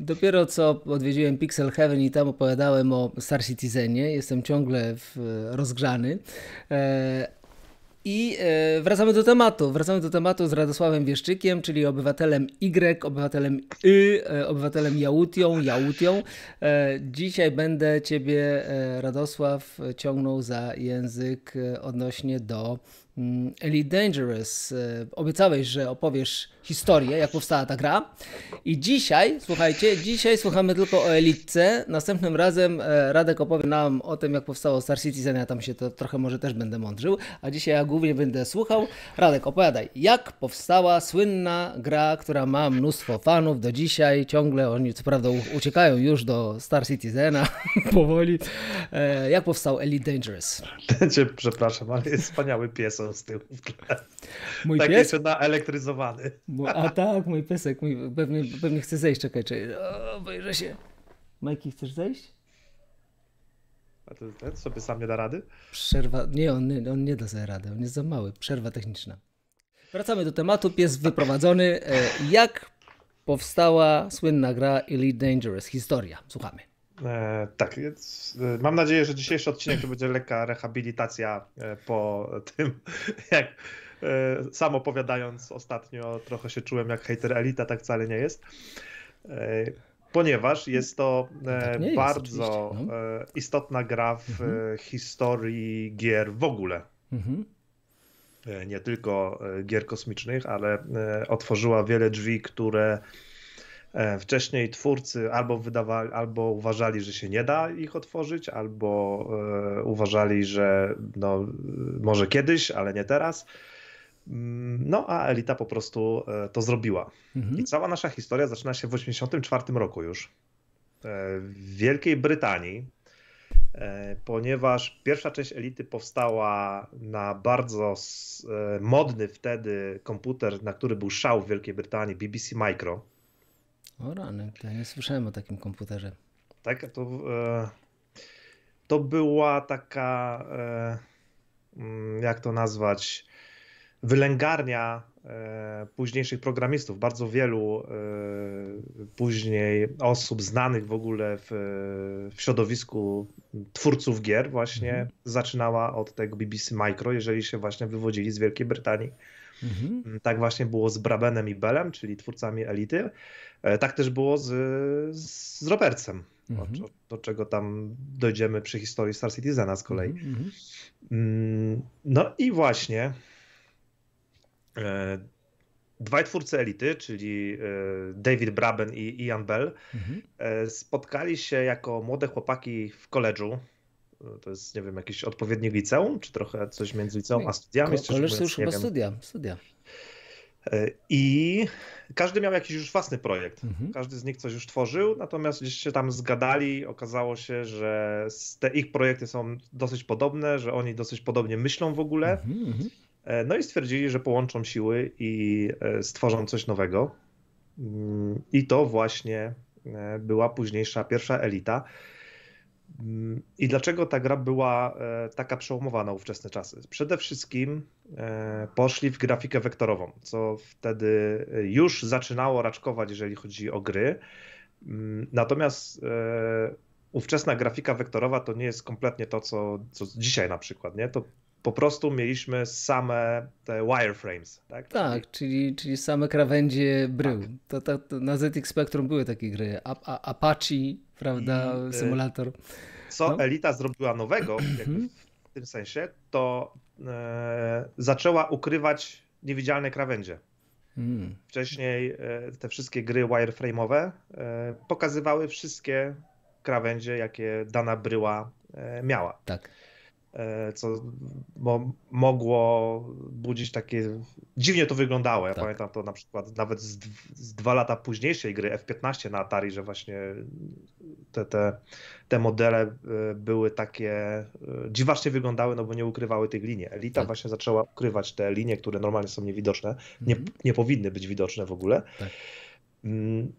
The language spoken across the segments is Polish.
Dopiero co odwiedziłem Pixel Heaven i tam opowiadałem o Star Citizenie. Jestem ciągle w, e, rozgrzany. E, I e, wracamy do tematu. Wracamy do tematu z Radosławem Wieszczykiem, czyli obywatelem Y, obywatelem Y, obywatelem Jałutią, Jałutią. Dzisiaj będę Ciebie, Radosław, ciągnął za język odnośnie do Mm, Elite Dangerous. E, obiecałeś, że opowiesz historię, jak powstała ta gra. I dzisiaj, słuchajcie, dzisiaj słuchamy tylko o Elitce. Następnym razem e, Radek opowie nam o tym, jak powstało Star Citizen. Ja tam się to trochę może też będę mądrzył, a dzisiaj ja głównie będę słuchał. Radek, opowiadaj, jak powstała słynna gra, która ma mnóstwo fanów do dzisiaj. Ciągle oni co prawda uciekają już do Star Citizena powoli. E, jak powstał Elite Dangerous? Przepraszam, ale jest wspaniały pies są z tyłu w tle. Mój tak pies? jest naelektryzowany. Bo, a tak, mój piesek mój, pewnie, pewnie chce zejść, czekaj, czekaj. O, obejrzę się. Majki, chcesz zejść? A to ten sobie sam nie da rady? Przerwa, nie on, nie, on nie da sobie rady, on jest za mały, przerwa techniczna. Wracamy do tematu, pies wyprowadzony. E, jak powstała słynna gra Elite Dangerous? Historia, słuchamy. E, tak, e, mam nadzieję, że dzisiejszy odcinek to będzie lekka rehabilitacja e, po tym, jak sam opowiadając ostatnio trochę się czułem jak hater elita, tak wcale nie jest. Ponieważ jest to no tak jest, bardzo no. istotna gra w mhm. historii gier w ogóle. Mhm. Nie tylko gier kosmicznych, ale otworzyła wiele drzwi, które E, wcześniej twórcy albo wydawali, albo uważali, że się nie da ich otworzyć, albo e, uważali, że no, może kiedyś, ale nie teraz. Mm, no, a elita po prostu e, to zrobiła. Mhm. I cała nasza historia zaczyna się w 1984 roku już. W Wielkiej Brytanii, ponieważ pierwsza część elity powstała na bardzo modny wtedy komputer, na który był szał w Wielkiej Brytanii, BBC Micro. O rany, ja nie słyszałem o takim komputerze. Tak, to, e, to była taka, e, mm, jak to nazwać, wylęgarnia e, późniejszych programistów. Bardzo wielu e, później osób znanych w ogóle w, w środowisku twórców gier właśnie mhm. zaczynała od tego BBC Micro, jeżeli się właśnie wywodzili z Wielkiej Brytanii Mhm. Mm, tak właśnie było z Brabenem i Belem, czyli twórcami Elity. E, tak też było z, z Robertsem, mhm. do, do, czego tam dojdziemy przy historii Star Citizena z kolei. Mhm. mhm. Mm, no i właśnie e, dwaj twórcy elity, czyli e, David Braben i Ian Bell, mhm. spotkali się jako młode chłopaki w koledżu to jest, nie wiem, jakiś odpowiedni liceum, czy trochę coś między liceum a studiami? Ko koleż to już chyba studia, studia. E, I każdy miał jakiś już własny projekt. Mhm. Każdy z nich coś już tworzył, natomiast gdzieś się tam zgadali, okazało się, że te ich projekty są dosyć podobne, że oni dosyć podobnie myślą w ogóle. Mhm, mhm. E, no i stwierdzili, że połączą siły i e, stworzą coś nowego. Mm, I to właśnie była późniejsza pierwsza elita. Mm, I dlaczego ta gra była e, taka przełomowa na ówczesne czasy? Przede wszystkim e, poszli w grafikę wektorową, co wtedy e, już zaczynało raczkować, jeżeli chodzi o gry. Mm, natomiast ówczesna grafika wektorowa to nie jest kompletnie to, co, co dzisiaj na przykład, nie? To po prostu mieliśmy same te wireframes, tak? Tak, czyli, czyli same krawędzie brył. Tak. To, to, to na ZX Spectrum były takie gry. A, a, Apache prawda, I, mhm. y, symulator. Co no. Elita zrobiła nowego mhm. w tym sensie, to e, zaczęła ukrywać niewidzialne krawędzie. Hmm. Wcześniej e, te wszystkie gry wireframe'owe e, pokazywały wszystkie krawędzie, jakie dana bryła e, miała. Tak. E, co mo mogło budzić takie. Dziwnie to wyglądało. Ja tak. pamiętam to na przykład nawet z, z, dwa lata późniejszej gry F15 na Atari, że właśnie te, te, te modele e, były takie. E, dziwacznie wyglądały, no bo nie ukrywały tych linii. Elita tak. właśnie zaczęła ukrywać te linie, które normalnie są niewidoczne. Nie, mhm. nie powinny być widoczne w ogóle. Tak. Mm,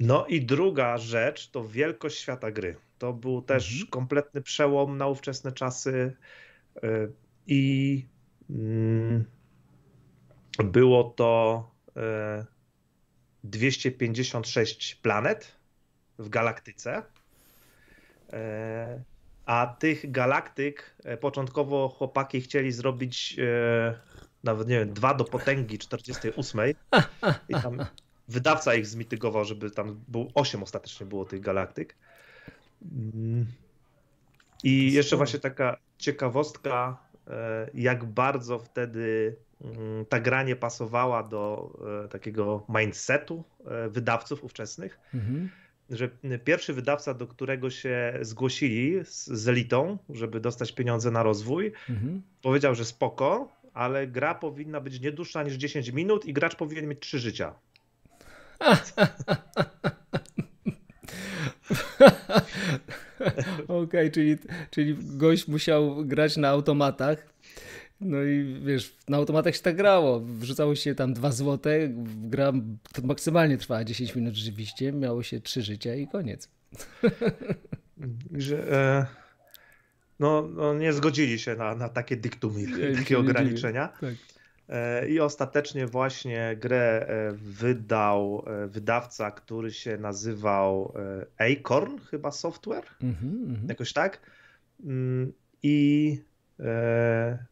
no i druga rzecz to wielkość świata gry. To był też mhm. kompletny przełom na ówczesne czasy y, i mm, było to 256 y, planet w galaktyce. Y, a tych galaktyk początkowo chłopaki chcieli zrobić nawet nie wiem, dwa do potęgi 48. I tam wydawca ich zmitygował, żeby tam było 8 ostatecznie było tych galaktyk. Mm. I jeszcze właśnie taka ciekawostka, e, jak bardzo wtedy mm, ta gra nie pasowała do e, takiego mindsetu e, wydawców ówczesnych, mhm. że pierwszy wydawca, do którego się zgłosili z, z elitą, żeby dostać pieniądze na rozwój, mhm. powiedział, że spoko, ale gra powinna być nie dłuższa niż 10 minut i gracz powinien mieć 3 życia. Okej, okay, czyli, czyli gość musiał grać na automatach. No i wiesz, na automatach się tak grało. Wrzucało się tam dwa złote, gra to maksymalnie trwała 10 minut rzeczywiście, miało się trzy życia i koniec. Że, e, no, no, nie zgodzili się na, na takie dyktumy, takie ograniczenia. Tak. I ostatecznie właśnie grę e, wydał e, wydawca, który się nazywał e, Acorn chyba Software, mm-hmm, jakoś tak. Mm, I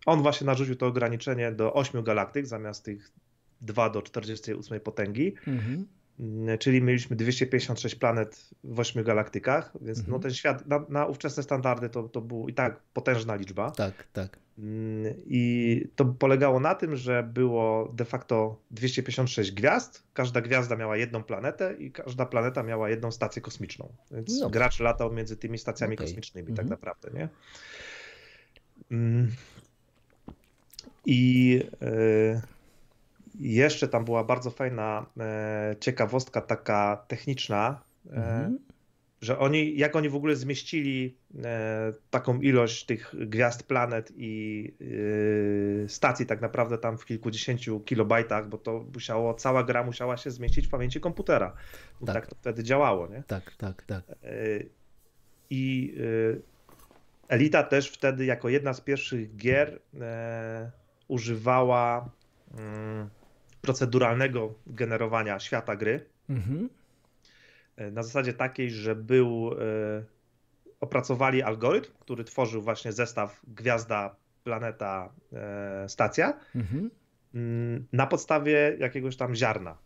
on właśnie narzucił to ograniczenie do 8 galaktyk zamiast tych 2 do 48 potęgi. Mm-hmm. Mm, czyli mieliśmy 256 planet w 8 galaktykach, więc no mhm. no ten świat na, na ówczesne standardy to, to był i tak potężna liczba. Tak, tak. Mm, I to polegało na tym, że było de facto 256 gwiazd, każda gwiazda miała jedną planetę i każda planeta miała jedną stację kosmiczną. Więc no. gracz latał między tymi stacjami okay. kosmicznymi tak mhm. tak naprawdę, nie? Mm. I... Yy... Jeszcze tam była bardzo fajna e, ciekawostka taka techniczna, e, mhm. że oni, jak oni w ogóle zmieścili e, taką ilość tych gwiazd, planet i stacji tak naprawdę tam w kilkudziesięciu kilobajtach, bo to musiało, cała gra musiała się zmieścić w pamięci komputera. Tak. tak to wtedy działało, nie? Tak, tak, tak. I Elita też wtedy jako jedna z pierwszych gier używała mm, proceduralnego generowania świata gry. Mhm. E, na zasadzie takiej, że był. E, opracowali algorytm, który tworzył właśnie zestaw gwiazda, planeta, e, stacja mhm. Mm, na podstawie jakiegoś tam ziarna.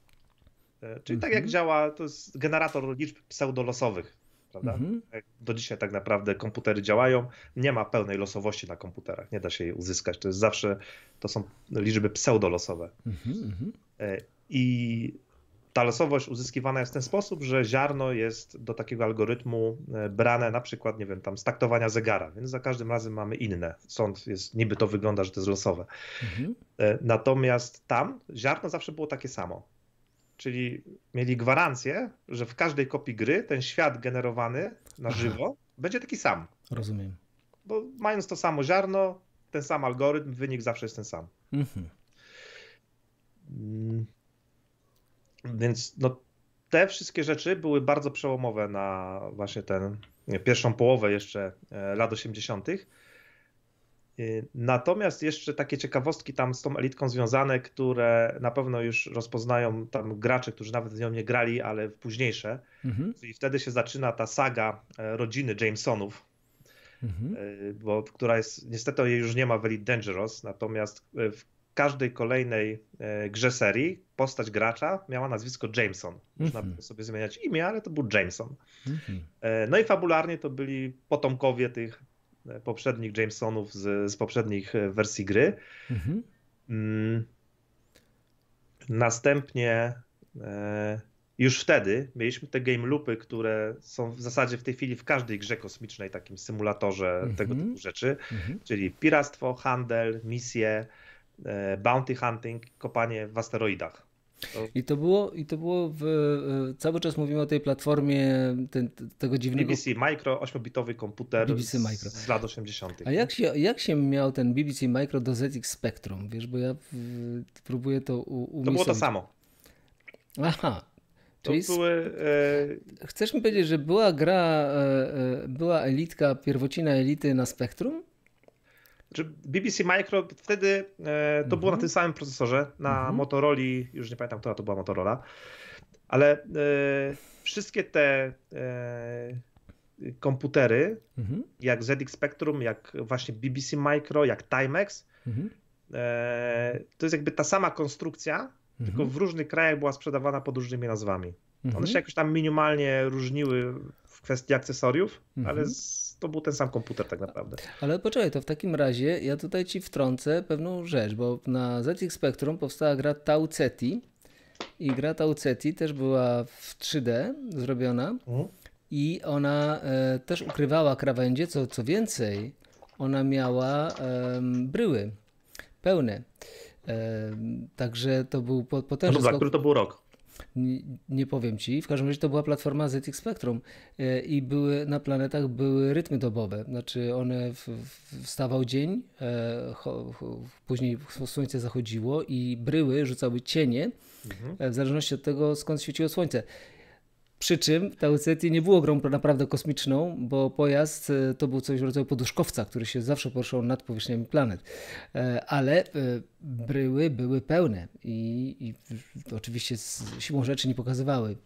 Czyli mhm. tak jak mhm. działa, to jest generator liczb pseudolosowych prawda? Mhm. Tak, do dzisiaj tak naprawdę komputery działają, nie ma pełnej losowości na komputerach, nie da się jej uzyskać. To jest zawsze, to są liczby pseudolosowe. losowe mhm, mhm. I ta losowość uzyskiwana jest w ten sposób, że ziarno jest do takiego algorytmu e, brane na przykład, nie wiem, tam z taktowania zegara, więc za każdym razem mamy inne. Sąd jest, niby to wygląda, że to jest losowe. Mhm. E, natomiast tam ziarno zawsze było takie samo czyli mieli gwarancję, że w każdej kopii gry ten świat generowany na żywo Aha. będzie taki sam. Rozumiem. Bo mając to samo ziarno, ten sam algorytm, wynik zawsze jest ten sam. Mhm. Mm. Więc no, te wszystkie rzeczy były bardzo przełomowe na właśnie tę pierwszą połowę jeszcze e, lat 80. Y, natomiast jeszcze takie ciekawostki tam z tą elitką związane, które na pewno już rozpoznają tam gracze, którzy nawet z nią nie grali, ale w późniejsze. Mhm. wtedy się zaczyna ta saga e, rodziny Jamesonów, mhm. E, bo, która jest, niestety jej już nie ma w Elite Dangerous, natomiast e, w każdej kolejnej grze serii postać gracza miała nazwisko Jameson. Można mm sobie zmieniać imię, ale to był Jameson. Mhm. No i fabularnie to byli potomkowie tych E, poprzednich Jamesonów z, z poprzednich e, wersji gry. Mhm. Mm. Następnie e, już wtedy mieliśmy te game loopy, które są w zasadzie w tej chwili w każdej grze kosmicznej, takim symulatorze mhm. tego typu rzeczy, mhm. czyli piractwo, handel, misje, bounty hunting, kopanie w asteroidach. No. I to było, i to było w, e, cały czas mówimy o tej platformie ten, tego dziwnego... BBC Micro, 8-bitowy komputer BBC Micro. z lat 80. A jak się, jak się miał ten BBC Micro do ZX Spectrum? Wiesz, bo ja w, próbuję to umieć. To było to samo. Aha, Czyli były, e... Chcesz mi powiedzieć, że była gra, e, e, była elitka, pierwocina elity na Spectrum? Znaczy, BBC Micro wtedy e, to mm -hmm. było na mhm. tym samym procesorze, na mm -hmm. Motorola, już nie pamiętam, która to była Motorola, ale e, wszystkie te e, komputery, mhm. jak ZX Spectrum, jak właśnie BBC Micro, jak Timex. Mhm. E, to jest jakby ta sama konstrukcja, tylko w różnych krajach była sprzedawana pod różnymi nazwami. One się jakoś tam minimalnie różniły w kwestii akcesoriów, ale z, to był ten sam komputer tak naprawdę. Ale poczekaj, to w takim razie ja tutaj ci wtrącę pewną rzecz, bo na ZX Spectrum powstała gra Tau Ceti i gra Tau Ceti też była w 3D zrobiona mhm. i ona e, też ukrywała krawędzie, co, co więcej, ona miała e, bryły pełne. E, także to był potężny... No skok... który to był rok? nie, nie, powiem ci. W każdym razie to była platforma ZX Spectrum e, i były na planetach były rytmy dobowe. Znaczy one w, w, wstawał dzień, e, ho, ho, później słońce zachodziło i bryły rzucały cienie mhm. E, w zależności od tego skąd świeciło słońce. Przy czym ta Uceti nie było grą naprawdę kosmiczną, bo pojazd e, to był coś w rodzaju poduszkowca, który się zawsze poruszał nad powierzchniami planet. E, ale e, bryły były pełne i, i oczywiście z siłą rzeczy nie pokazywały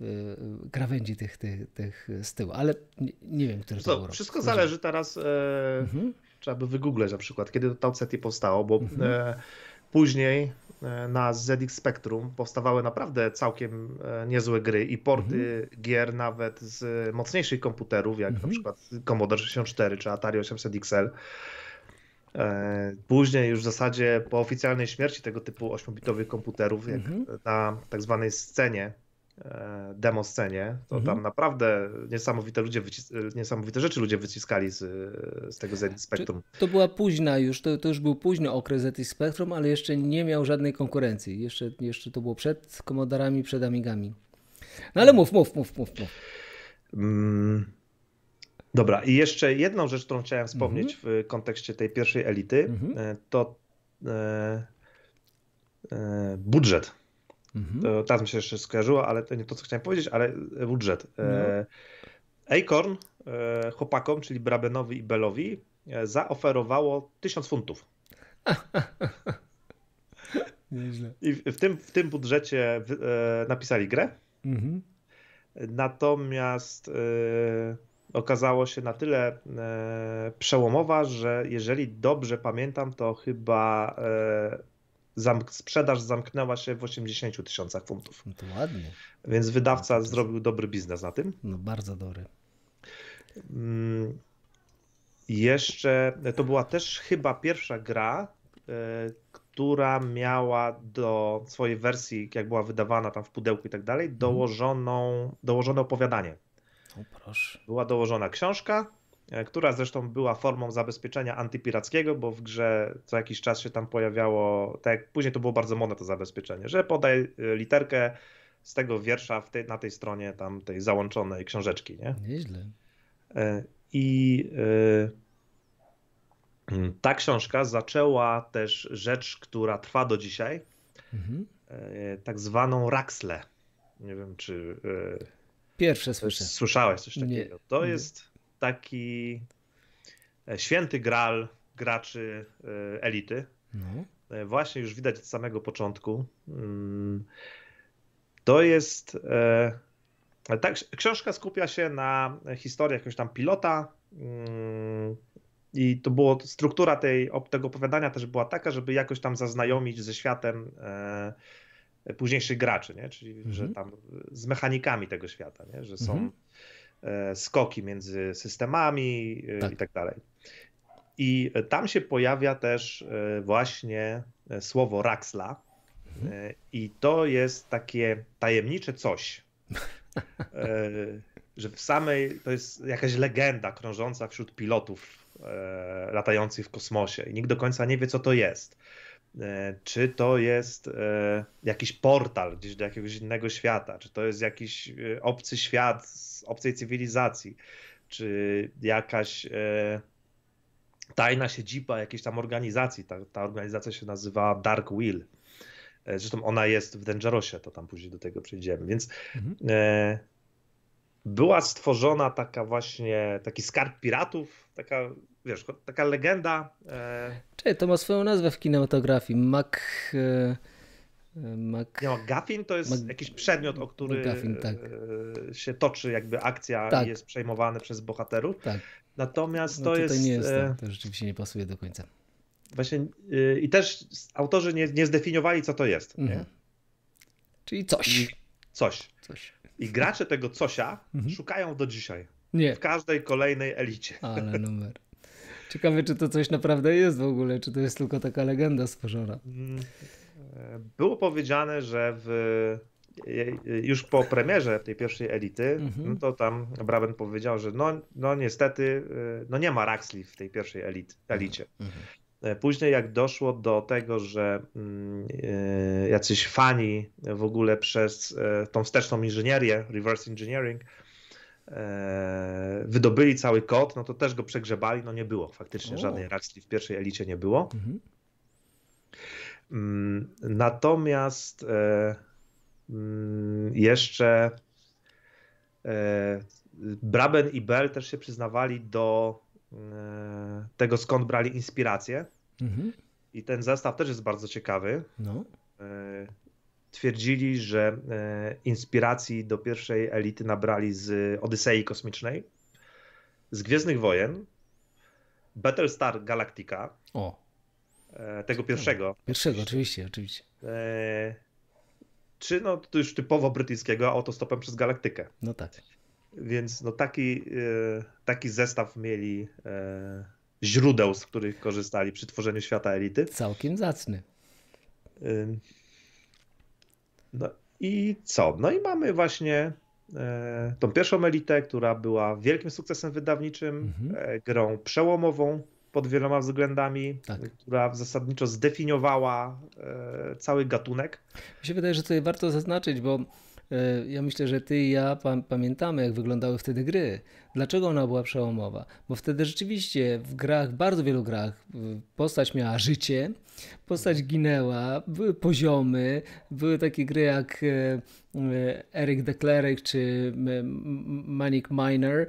krawędzi tych, tych, tych z tyłu, ale nie, nie wiem, które to, to było. Wszystko zależy teraz, mhm. trzeba by wygooglać na przykład, kiedy to Uceti powstało, bo mhm. później E, na ZX Spectrum powstawały naprawdę całkiem e, niezłe gry i porty mhm. gier nawet z mocniejszych komputerów, jak mhm. na przykład Commodore 64 czy Atari 800 XL. E, później już w zasadzie po oficjalnej śmierci tego typu 8-bitowych komputerów, jak mhm. na tak zwanej scenie E, demo scenie, to mhm. tam naprawdę niesamowite, ludzie e, niesamowite rzeczy ludzie wyciskali z, e, z tego Zenith Spectrum. To była późna już, to, to już był późny okres Zenith Spectrum, ale jeszcze nie miał żadnej konkurencji. Jeszcze, jeszcze to było przed komodarami, przed Amigami. No ale mów, mów, mów, mów. mów. Mm, dobra, i jeszcze jedną rzecz, którą chciałem wspomnieć mhm. w kontekście tej pierwszej elity, mhm. to e, e, budżet. Mhm. teraz mi się jeszcze skojarzyło, ale to nie to, co chciałem powiedzieć, ale e, budżet. Mhm. Acorn e, chłopakom, czyli Brabenowi i Bellowi, zaoferowało 1000 funtów. Nieźle. I w tym, w tym budżecie napisali grę. Mhm. Natomiast okazało się na tyle przełomowa, że jeżeli dobrze pamiętam, to chyba sprzedaż zamknęła się w 80 tysiącach funtów. No to ładnie. Więc wydawca no zrobił dobry biznes na tym. No bardzo dobry. Mm, jeszcze to była też chyba pierwsza gra, e, która miała do swojej wersji, jak była wydawana tam w pudełku i tak dalej, mhm. dołożoną, dołożone opowiadanie. O proszę. Była dołożona książka, E, która zresztą była formą zabezpieczenia antypirackiego, bo w grze co jakiś czas się tam pojawiało, tak później to było bardzo modne to zabezpieczenie, że podaj e, literkę z tego wiersza tej, na tej stronie tam tej załączonej książeczki, nie? Nieźle. E, I yy, ta książka zaczęła też rzecz, która trwa do dzisiaj, mhm. yy, tak zwaną Raxlę. Nie wiem, czy... Yy, Pierwsze słyszę. Słyszałeś coś takiego. Nie, to nie. jest taki e, święty gral graczy e, elity. No. E, właśnie już widać od samego początku. Mm. To jest. Tak, książka skupia się na historii jakiegoś tam pilota. Mm, I to było struktura tej, tego opowiadania też była taka, żeby jakoś tam zaznajomić ze światem późniejszych graczy, nie? czyli mhm. że tam z mechanikami tego świata, nie? że są. Mhm E, skoki między systemami e, tak. i tak dalej. I tam się pojawia też e, właśnie słowo Raxla. Mhm. I to jest takie tajemnicze coś. że w samej to jest jakaś legenda krążąca wśród pilotów latających w kosmosie i nikt do końca nie wie, co to jest. E, czy to jest e, jakiś portal gdzieś do jakiegoś innego świata, czy to jest jakiś e, obcy świat z obcej cywilizacji, czy jakaś tajna siedziba jakiejś tam organizacji. Ta, ta organizacja się nazywa Dark Will. Zresztą ona jest w Dangerousie, to tam później do tego przejdziemy. Więc mhm była stworzona taka właśnie, taki skarb piratów, taka, wiesz, taka legenda. E, Czyli to ma swoją nazwę w kinematografii. Mac... E, e, Mac... Nie, McGuffin to jest Mac... jakiś przedmiot, o który tak. się toczy jakby akcja tak. i jest przejmowany przez bohaterów. Tak. Natomiast no to jest... Nie jest tak, To rzeczywiście nie pasuje do końca. Właśnie i też autorzy nie, nie zdefiniowali, co to jest. Mhm. Czyli coś. coś. Coś. I gracze tego cosia mhm. szukają do dzisiaj. Nie. W każdej kolejnej elicie. Ale numer. Ciekawe, czy to coś naprawdę jest w ogóle, czy to jest tylko taka legenda stworzona. Mm, e, było powiedziane, że w, już po premierze tej pierwszej elity, mhm. no to tam Braben powiedział, że no, no niestety e, no nie ma Raxli w tej pierwszej elit, mhm. elicie. Mhm. E, później jak doszło do tego, że mm, e, jacyś fani w ogóle przez e, tą wsteczną inżynierię, reverse engineering, wydobyli cały kod, no to też go przegrzebali, no nie było faktycznie o. żadnej reakcji w pierwszej elicie nie było. Mhm. Mm, natomiast mm, jeszcze Braben i Bell też się przyznawali do E, tego, skąd brali inspirację. Mhm. I ten zestaw też jest bardzo ciekawy. No. E, twierdzili, że e, inspiracji do pierwszej elity nabrali z Odysei Kosmicznej, z Gwiezdnych Wojen, Battlestar Galactica. O. Tego pierwszego. Pierwszego, oczywiście, oczywiście. Czy no, to już typowo brytyjskiego autostopem przez galaktykę. No tak. Więc no taki, e, taki zestaw mieli e, źródeł, z których korzystali przy tworzeniu świata elity. Całkiem zacny. No i co? No i mamy właśnie e, tą pierwszą elitę, która była wielkim sukcesem wydawniczym, mhm. grą przełomową pod wieloma względami, tak. która zasadniczo zdefiniowała cały gatunek. Mi się wydaje, że tutaj warto zaznaczyć, bo E, ja myślę, że ty i ja pamiętamy, jak wyglądały wtedy gry. Dlaczego ona była przełomowa? Bo wtedy rzeczywiście w grach, bardzo wielu grach, postać miała życie, postać ginęła, były poziomy, były takie gry jak e, e, Eric the Cleric czy Manic Miner,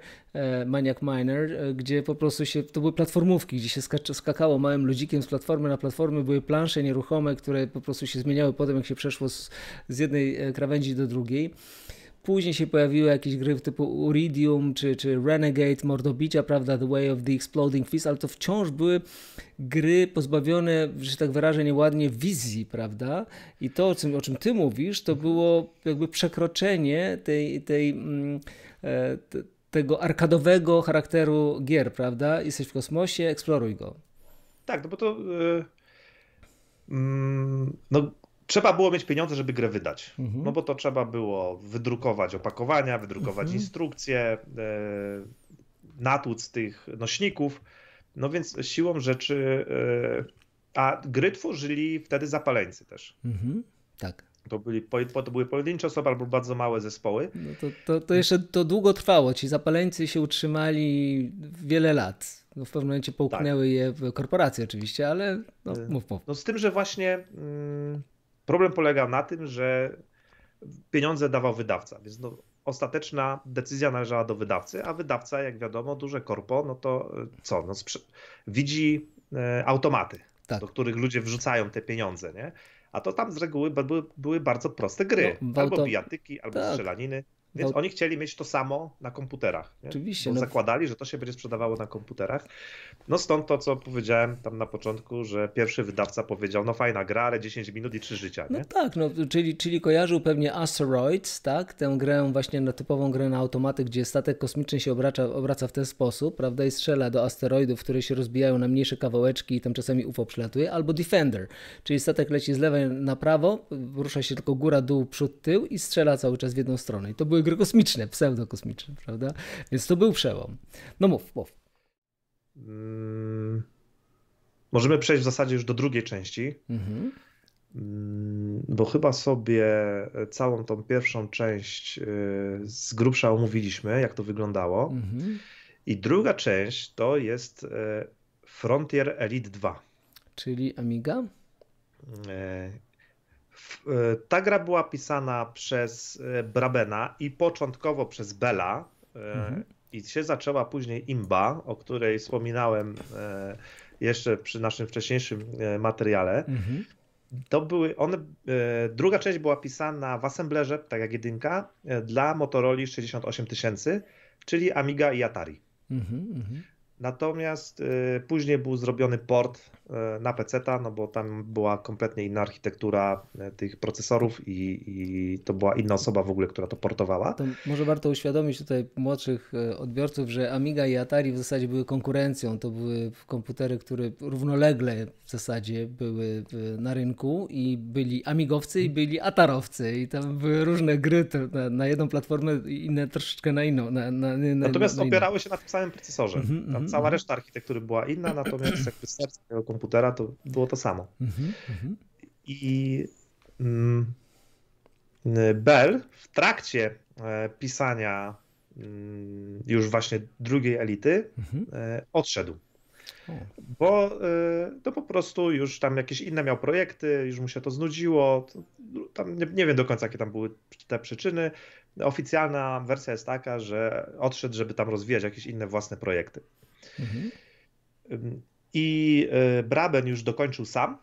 Maniac Miner, e, gdzie po prostu się, to były platformówki, gdzie się skakało małym ludzikiem z platformy na platformy, były plansze nieruchome, które po prostu się zmieniały potem, jak się przeszło z, z jednej krawędzi do drugiej. Później się pojawiły jakieś gry typu Uridium czy, czy Renegade, Mordobicia, prawda, The Way of the Exploding Fist, ale to wciąż były gry pozbawione, że tak wyrażę nieładnie, wizji, prawda? I to, o czym, o czym ty mówisz, to było jakby przekroczenie tej, tej mm, e, tego arkadowego charakteru gier, prawda? Jesteś w kosmosie, eksploruj go. Tak, no bo to... Yy, no trzeba było mieć pieniądze, żeby grę wydać. Mhm. No bo to trzeba było wydrukować opakowania, wydrukować mhm. instrukcje, e, natłuc tych nośników. No więc siłą rzeczy. E, a gry tworzyli wtedy zapaleńcy też. Mhm. Tak. To, byli, to były pojedyncze osoby albo bardzo małe zespoły. No to, to, to, jeszcze to długo trwało. Ci zapaleńcy się utrzymali wiele lat. No w pewnym momencie połknęły tak. je korporacje oczywiście, ale no, e, mów, mów. No z tym, że właśnie... Mm, Problem polega na tym, że pieniądze dawał wydawca, więc no, ostateczna decyzja należała do wydawcy, a wydawca, jak wiadomo, duże korpo, no to e, co, no, widzi e, automaty, tak. do których ludzie wrzucają te pieniądze, nie? A to tam z reguły były, były bardzo proste gry. No, albo bijatyki, albo tak. strzelaniny. Więc no. oni chcieli mieć to samo na komputerach. Nie? Oczywiście. No. Zakładali, że to się będzie sprzedawało na komputerach. No stąd to, co powiedziałem tam na początku, że pierwszy wydawca powiedział, no fajna gra, ale 10 minut i 3 życia. No nie? No tak, no, czyli, czyli kojarzył pewnie Asteroids, tak? Tę grę właśnie na no, typową grę na automaty, gdzie statek kosmiczny się obraca, obraca w ten sposób, prawda? I strzela do asteroidów, które się rozbijają na mniejsze kawałeczki i tam czasami UFO przylatuje, albo Defender, czyli statek leci z lewej na prawo, rusza się tylko góra, dół, przód, tył i strzela cały czas w jedną stronę. I to były gry kosmiczne, pseudokosmiczne, prawda? Więc to był przełom. No mów, mów. Mm, możemy przejść w zasadzie już do drugiej części. Mhm mm, bo chyba sobie całą tą pierwszą część y, z grubsza omówiliśmy, jak to wyglądało. Mhm. I druga część to jest y, Frontier Elite 2. Czyli Amiga? Y, E, ta gra była pisana przez e, Brabena i początkowo przez Bela. E, mhm. I się zaczęła później Imba, o której wspominałem jeszcze przy naszym wcześniejszym materiale. Mhm. To były one, druga część była pisana w assemblerze, tak jak jedynka, dla Motorola 68000, czyli Amiga i Atari. Mhm, mhm. Natomiast później był zrobiony port E, na PC-ta, no bo tam była kompletnie inna architektura e, tych procesorów i, i, to była inna osoba w ogóle, która to portowała. To może warto uświadomić tutaj młodszych e, odbiorców, że Amiga i Atari w zasadzie były konkurencją. To były komputery, które równolegle w zasadzie były na rynku i byli amigowcy i byli atarowcy i tam były różne gry na, na jedną platformę, inne troszeczkę na inną. Na, na, natomiast opierały się na tym samym procesorze. Mhm, Ta mhm, cała mhm. reszta architektury była inna, natomiast jakby serce tego komputera, to było to samo. Mhm, mhm. I mm, Bell w trakcie e, pisania mm, już właśnie drugiej elity mhm. E, odszedł. Bo e, to po prostu już tam jakieś inne miał projekty, już mu się to znudziło. Tam nie, nie wiem do końca, jakie tam były te przyczyny. Oficjalna wersja jest taka, że odszedł, żeby tam rozwijać jakieś inne własne projekty. Mhm i e, Braben już dokończył sam.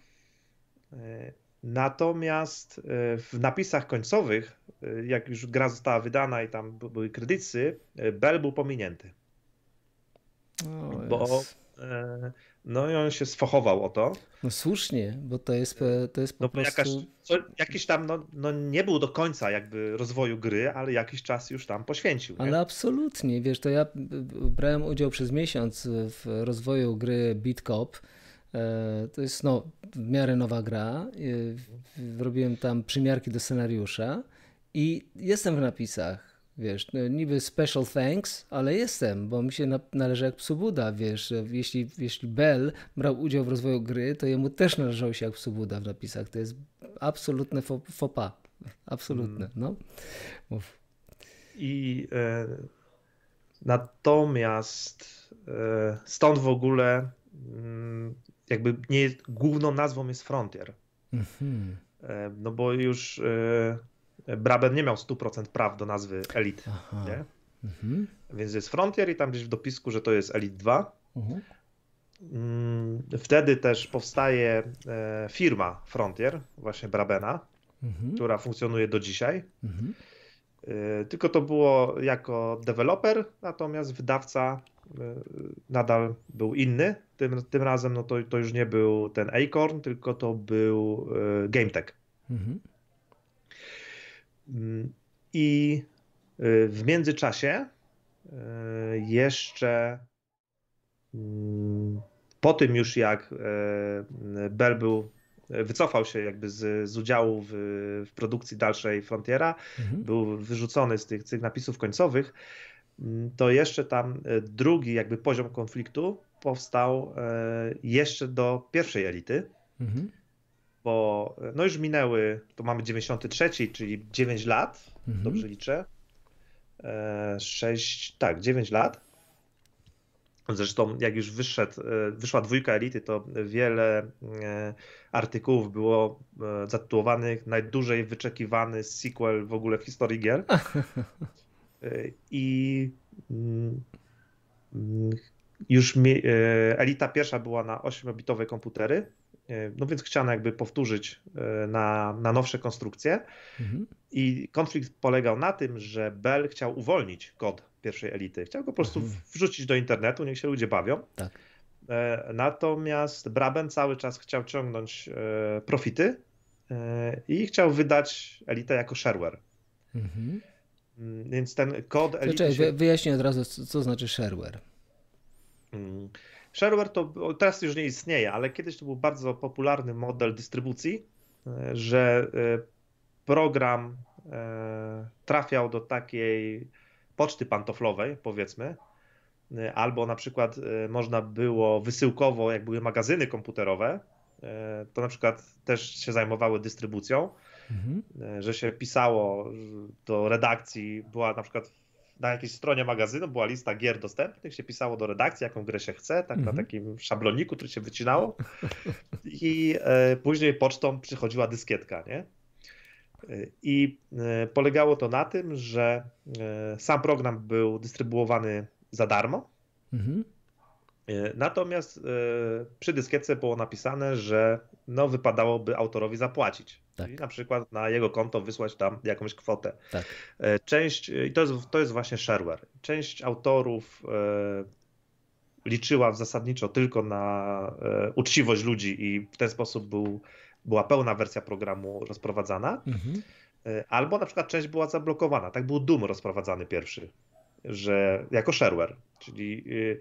E, natomiast e, w napisach końcowych, jak już gra została wydana i tam były kredycy, Bell był pominięty. Oh, yes. Bo no i on się sfochował o to. No słusznie, bo to jest, to jest po no, prostu... Jakaś, co, jakiś tam, no, no nie był do końca jakby rozwoju gry, ale jakiś czas już tam poświęcił. Nie? Ale absolutnie, wiesz, to ja brałem udział przez miesiąc w rozwoju gry BitCop. E, to jest no, w miarę nowa gra. E, robiłem tam przymiarki do scenariusza i jestem w napisach Wiesz, no, niby special thanks, ale jestem, bo mi się na, należy jak psu Buda, wiesz, jeśli, jeśli Bell brał udział w rozwoju gry, to jemu też należał się jak psu Buda w napisach. To jest absolutne fopa. Absolutne, mm. no. Mów. I e, natomiast e, stąd w ogóle mm, jakby nie, główną nazwą jest Frontier. Mm -hmm. e, no bo już e, Braben nie miał 100% praw do nazwy Elite, nie? Mhm. Więc jest Frontier i tam gdzieś w dopisku, że to jest Elite 2. Mhm. Mm, wtedy też powstaje e, firma Frontier, właśnie Brabena, mhm. która funkcjonuje do dzisiaj. Mhm. E, tylko to było jako deweloper, natomiast wydawca e, nadal był inny. Tym, tym razem no to, to już nie był ten Acorn, tylko to był GameTech. Mhm. I y, w międzyczasie y, jeszcze mm, po tym już jak y, Bell był wycofał się jakby z, z udziału w, w, produkcji dalszej Frontiera, mhm. był wyrzucony z tych, tych napisów końcowych, mm, to jeszcze tam drugi jakby poziom konfliktu powstał jeszcze do pierwszej elity. Mhm bo no już minęły, to mamy 93, czyli 9 lat, mhm. dobrze liczę. 6, e, tak, 9 lat. Zresztą jak już wyszedł, e, wyszła dwójka elity, to wiele e, artykułów było zatytułowanych najdłużej wyczekiwany sequel w ogóle w historii gier. I mm, mm, już mi, elita pierwsza była na 8-bitowe komputery, E, no więc chciano jakby powtórzyć e, na, na nowsze konstrukcje. Mhm. I konflikt polegał na tym, że Bell chciał uwolnić kod pierwszej elity. Chciał go po prostu mhm. wrzucić do internetu, niech się ludzie bawią. Tak. E, natomiast Braben cały czas chciał ciągnąć profity i chciał wydać elitę jako shareware. Mhm. Mm, więc ten kod elity. Czekaj, się... wyjaśnię od razu, co znaczy shareware. Mm. Shareware to teraz już nie istnieje, ale kiedyś to był bardzo popularny model dystrybucji, e, że e, program e, trafiał do takiej poczty pantoflowej, powiedzmy, albo na przykład można było wysyłkowo, jak były magazyny komputerowe, to na przykład też się zajmowały dystrybucją, mhm. że się pisało do redakcji, była na przykład na jakiejś stronie magazynu była lista gier dostępnych, się pisało do redakcji, jaką grę się chce, tak na mhm. takim szabloniku, który się wycinało. I e, później pocztą przychodziła dyskietka, nie? E, I e, polegało to na tym, że sam program był dystrybuowany za darmo. Mhm. Natomiast przy dyskietce było napisane, że no, wypadałoby autorowi zapłacić. Tak. I na przykład na jego konto wysłać tam jakąś kwotę. Tak. E, część, i to jest, to jest właśnie shareware, część autorów e, liczyła zasadniczo tylko na e, uczciwość ludzi i w ten sposób był, była pełna wersja programu rozprowadzana. Mhm. Albo na przykład część była zablokowana. Tak był Doom rozprowadzany pierwszy, że jako shareware, czyli y,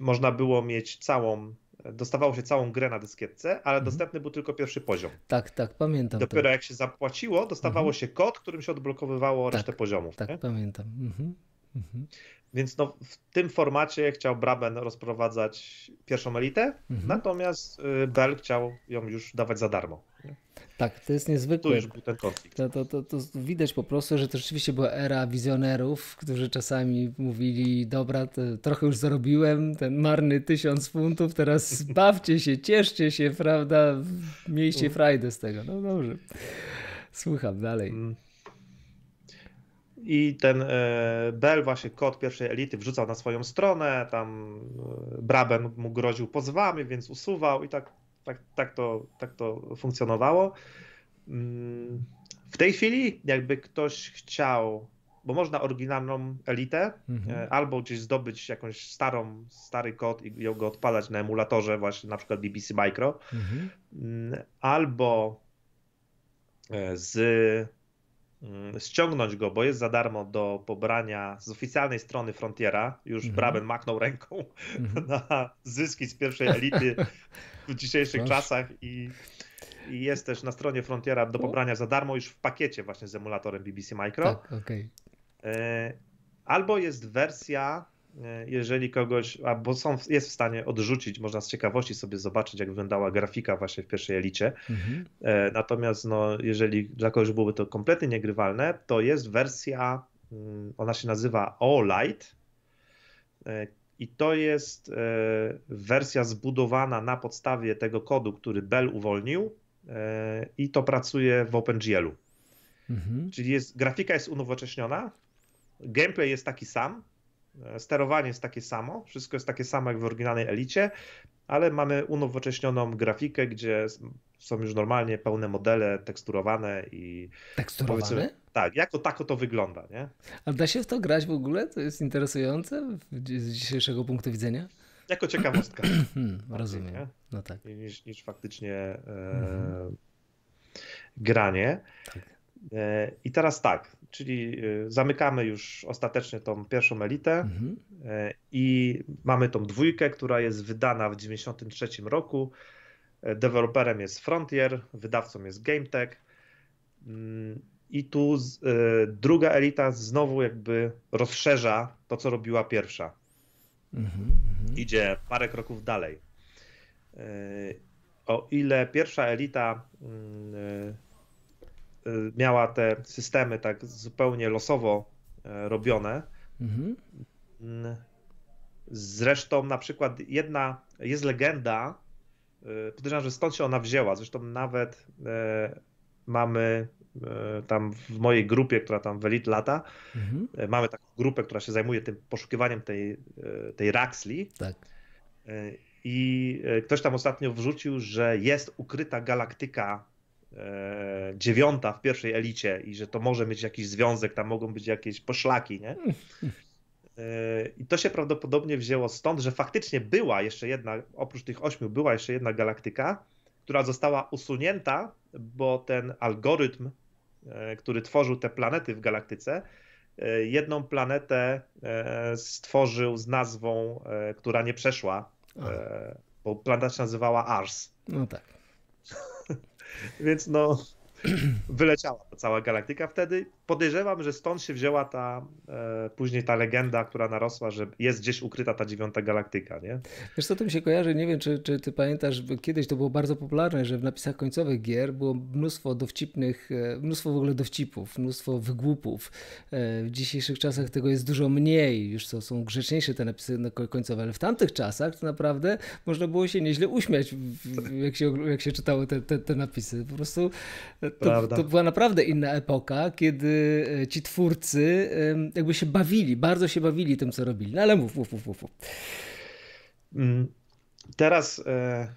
można było mieć całą dostawało się całą grę na dyskietce, ale mhm. dostępny był tylko pierwszy poziom. Tak, tak, pamiętam. Dopiero to. jak się zapłaciło, dostawało mhm. się kod, którym się odblokowywało tak, resztę poziomów. Tak, nie? pamiętam. Mhm. Mhm. Więc no, w tym formacie chciał Braben rozprowadzać pierwszą elitę, mhm. natomiast y, Bell chciał ją już dawać za darmo. Tak, to jest niezwykłe. Tu już był ten konflikt. To, to, to, to, widać po prostu, że to rzeczywiście była era wizjonerów, którzy czasami mówili, dobra, trochę już zarobiłem, ten marny tysiąc funtów, teraz bawcie się, cieszcie się, prawda, miejcie mm. frajdę z tego. No dobrze, słucham dalej. Mm. I ten e, Bell, właśnie kod pierwszej elity, wrzucał na swoją stronę, tam e, Braben mu groził pozwami, więc usuwał i tak, tak, tak, to, tak to funkcjonowało. Mm, w tej chwili, jakby ktoś chciał, bo można oryginalną elitę, mhm. E, albo gdzieś zdobyć jakąś starą, stary kod i ją go odpalać na emulatorze, właśnie na przykład BBC Micro, mhm. Mm, albo z Mm, ściągnąć go, bo jest za darmo do pobrania z oficjalnej strony Frontiera. Już mhm. Braben machnął ręką mhm. na zyski z pierwszej elity w dzisiejszych Proszę. czasach i, i, jest też na stronie Frontiera do pobrania za darmo już w pakiecie właśnie z emulatorem BBC Micro. Tak, okay. E, albo jest wersja E, jeżeli kogoś, a bo są, jest w stanie odrzucić, można z ciekawości sobie zobaczyć, jak wyglądała grafika właśnie w pierwszej elicie. Mhm. E, natomiast no, jeżeli dla kogoś byłoby to kompletnie niegrywalne, to jest wersja, mm, ona się nazywa OLED, i to jest e, wersja zbudowana na podstawie tego kodu, który Bell uwolnił i to pracuje w OpenGL-u. Mhm. Czyli jest, grafika jest unowocześniona, gameplay jest taki sam, E, sterowanie jest takie samo, wszystko jest takie samo jak w oryginalnej Elicie, ale mamy unowocześnioną grafikę, gdzie są już normalnie pełne modele teksturowane i. Teksturowane? Tak, jako tako to wygląda, nie? A da się w to grać w ogóle? To jest interesujące z dzisiejszego punktu widzenia? Jako ciekawostka. Hmm, rozumiem. No tak. Niż, niż faktycznie e, mhm. granie. Tak. E, I teraz tak, czyli y, zamykamy już ostatecznie tą pierwszą elitę mhm. Y, i mamy tą dwójkę, która jest wydana w 1993 roku. Deweloperem jest Frontier, wydawcą jest GameTech. Mm, I tu z, y, druga elita znowu jakby rozszerza to, co robiła pierwsza. Mhm, mhm. Idzie parę kroków dalej. Y, o ile pierwsza elita mm, y, Y, miała te systemy tak zupełnie losowo e, robione. Mhm. Mm. Zresztą na przykład jedna, jest legenda, y, podejrzewam, że stąd się ona wzięła, zresztą nawet e, mamy e, tam w mojej grupie, która tam w Elite lata, mhm. mamy taką grupę, która się zajmuje tym poszukiwaniem tej, tej Raxli. Tak. I ktoś tam ostatnio wrzucił, że jest ukryta galaktyka E, dziewiąta w pierwszej elicie i że to może mieć jakiś związek, tam mogą być jakieś poszlaki, nie? E, I to się prawdopodobnie wzięło stąd, że faktycznie była jeszcze jedna, oprócz tych ośmiu, była jeszcze jedna galaktyka, która została usunięta, bo ten algorytm, e, który tworzył te planety w galaktyce, jedną planetę stworzył z nazwą, która nie przeszła, bo planeta się nazywała Ars. No tak. Więc no, wyleciała ta cała galaktyka wtedy podejrzewam, że stąd się wzięła ta e, później ta legenda, która narosła, że jest gdzieś ukryta ta dziewiąta galaktyka, nie? Wiesz co, to mi się kojarzy, nie wiem czy, czy ty pamiętasz, kiedyś to było bardzo popularne, że w napisach końcowych gier było mnóstwo dowcipnych, e, mnóstwo w ogóle dowcipów, mnóstwo wygłupów. E, w dzisiejszych czasach tego jest dużo mniej, już to są grzeczniejsze te napisy no, końcowe, ale w tamtych czasach to naprawdę można było się nieźle uśmiać, jak się, jak się czytały te, te, te napisy. Po prostu e, to, to była naprawdę inna epoka, kiedy E, ci twórcy jakby się bawili, bardzo się bawili tym, co robili. No ale mów, mów, mów, mów. Mm, teraz e,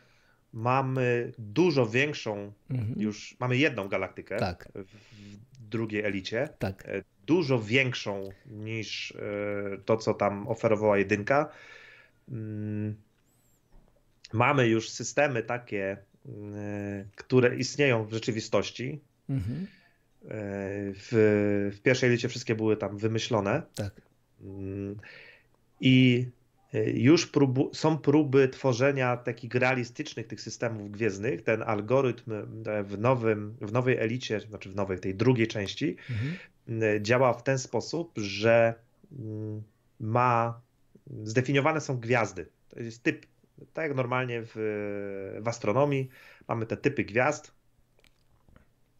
mamy dużo większą, mhm. już mamy jedną galaktykę tak. w drugiej elicie. Tak. E, dużo większą niż e, to, co tam oferowała jedynka. Mm, mamy już systemy takie, mm, e, które istnieją w rzeczywistości. Mhm. W, w pierwszej licie wszystkie były tam wymyślone. Tak. Mm. I e, już próbu, są próby tworzenia takich realistycznych tych systemów gwiezdnych. Ten algorytm e, w, nowym, w nowej elicie, znaczy w nowej, tej drugiej części, mhm. E, działa w ten sposób, że mm, ma zdefiniowane są gwiazdy. To jest typ, tak jak normalnie w, w astronomii mamy te typy gwiazd,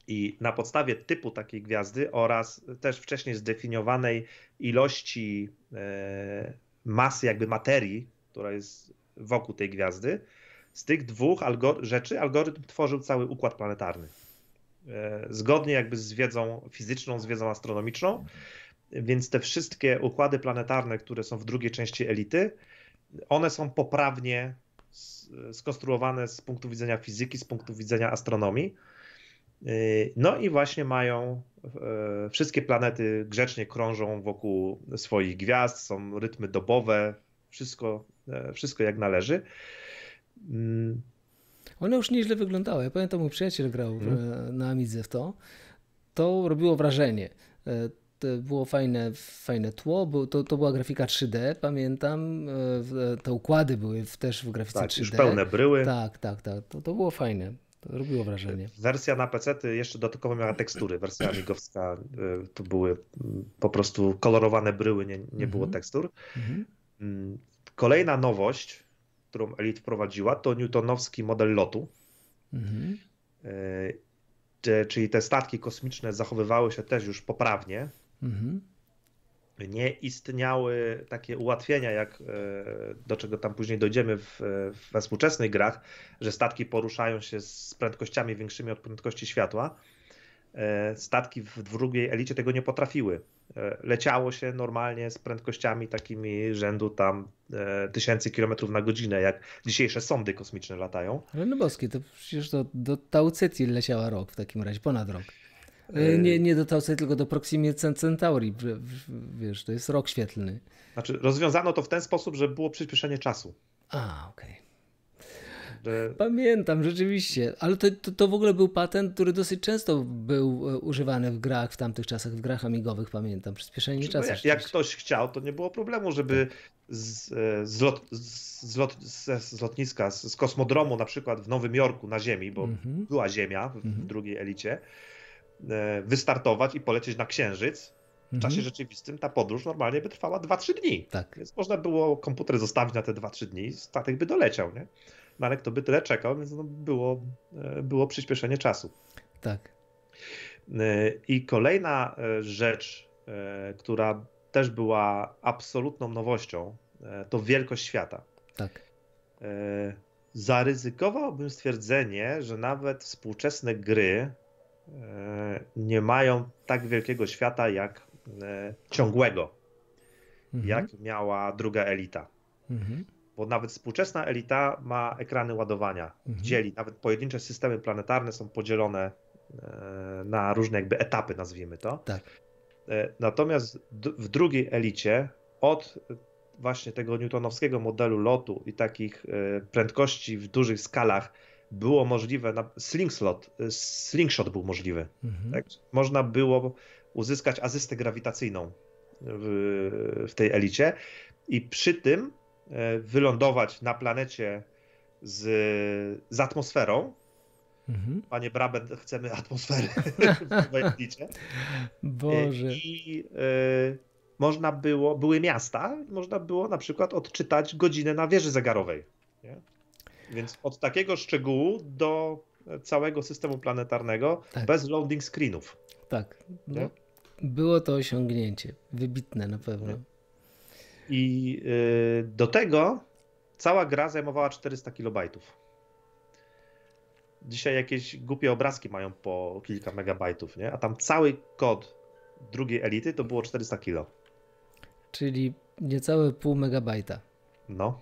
i na podstawie typu takiej gwiazdy oraz też wcześniej zdefiniowanej ilości e, masy, jakby materii, która jest wokół tej gwiazdy, z tych dwóch algor rzeczy algorytm tworzył cały układ planetarny. E, zgodnie jakby z wiedzą fizyczną, z wiedzą astronomiczną. Więc te wszystkie układy planetarne, które są w drugiej części elity, one są poprawnie skonstruowane z punktu widzenia fizyki, z punktu widzenia astronomii. Y, no i właśnie mają y, wszystkie planety grzecznie krążą wokół swoich gwiazd, są rytmy dobowe, wszystko, y, wszystko jak należy. Mm. One już nieźle wyglądały. Ja pamiętam, mój przyjaciel grał hmm. na Amidze w to. To robiło wrażenie. E, to było fajne, fajne tło, bo to, to była grafika 3D, pamiętam. E, te układy były też w grafice tak, 3D. Już pełne bryły. Tak, tak, tak. To, to było fajne robiło wrażenie. Wersja na PC jeszcze dodatkowo miała tekstury. Wersja Amigowska y, to były mm, po prostu kolorowane bryły, nie, nie mhm. było tekstur. Mhm. Mm, kolejna nowość, którą Elite wprowadziła, to newtonowski model lotu. Mhm. Y, czyli te statki kosmiczne zachowywały się też już poprawnie. Mhm nie istniały takie ułatwienia, jak e, do czego tam później dojdziemy w, we współczesnych grach, że statki poruszają się z prędkościami większymi od prędkości światła. E, statki w drugiej elicie tego nie potrafiły. E, leciało się normalnie z prędkościami takimi rzędu tam tysięcy kilometrów na godzinę, jak dzisiejsze sądy kosmiczne latają. Ale no boskie, to przecież to do Tau Ceti leciała rok w takim razie, ponad rok. E, nie, nie do Tau tylko do Proximie Centauri. Wiesz, to jest rok świetlny. Znaczy, rozwiązano to w ten sposób, że było przyspieszenie czasu. A, okej. Okay. Pamiętam, rzeczywiście, ale to, to, to, w ogóle był patent, który dosyć często był e, używany w grach w tamtych czasach, w grach amigowych, pamiętam, przyspieszenie znaczy, no czasu. Jak, jak, ktoś chciał, to nie było problemu, żeby tak. z, e, z, lot, z, lot, z lotniska, z, kosmodromu na przykład w Nowym Jorku na Ziemi, bo mhm. była Ziemia w, mhm. drugiej elicie, E, wystartować i polecieć na Księżyc, w mhm. czasie rzeczywistym ta podróż normalnie by trwała 2-3 dni. Tak. Więc można było komputer zostawić na te 2-3 dni i statek by doleciał, nie? No ale kto by tyle czekał, więc no było, e, było przyspieszenie czasu. Tak. E, I kolejna rzecz, która też była absolutną nowością, to wielkość świata. Tak. Zaryzykowałbym stwierdzenie, że nawet współczesne gry nie mają tak wielkiego świata jak e, ciągłego, mhm. jak miała druga elita. Mhm. Bo nawet współczesna elita ma ekrany ładowania, mhm. dzieli, nawet pojedyncze systemy planetarne są podzielone e, na różne jakby etapy, nazwijmy to. Tak. E, natomiast w drugiej elicie od właśnie tego newtonowskiego modelu lotu i takich prędkości w dużych skalach było możliwe, na, slingshot, y, slingshot był możliwy. Mhm. Tak? Można było uzyskać azystę grawitacyjną w, w tej elicie i przy tym e, wylądować na planecie z, z atmosferą. Mhm. Panie Braben, chcemy atmosfery w elicie. Boże. E, I y, można było, były miasta, można było na przykład odczytać godzinę na wieży zegarowej. Nie? Więc od takiego szczegółu do całego systemu planetarnego tak. bez loading screenów. Tak. No, było to osiągnięcie. Wybitne na pewno. I yy, do tego cała gra zajmowała 400 kilobajtów. Dzisiaj jakieś głupie obrazki mają po kilka megabajtów, nie? A tam cały kod drugiej elity to było 400 kilo. Czyli niecałe pół megabajta. No.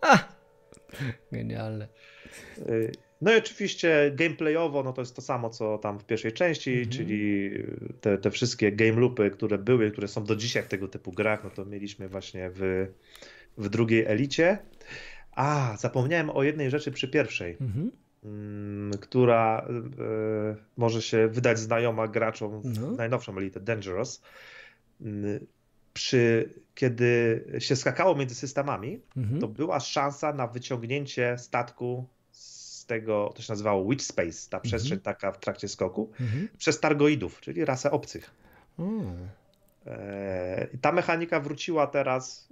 A! Genialne. Y, no i oczywiście gameplayowo no to jest to samo, co tam w pierwszej części, mhm. czyli te, te, wszystkie game loopy, które były, które są do dzisiaj w tego typu grach, no to mieliśmy właśnie w, w drugiej elicie. A, zapomniałem o jednej rzeczy przy pierwszej, mhm. mm, która y, y, może się wydać znajoma graczom w no. najnowszą elitę, Dangerous mm, przy, kiedy się skakało między systemami, mhm. to była szansa na wyciągnięcie statku z tego, to się nazywało Witch Space, ta mhm. przestrzeń taka w trakcie skoku, mhm. przez targoidów, czyli rasę obcych. Mm. E, ta mechanika wróciła teraz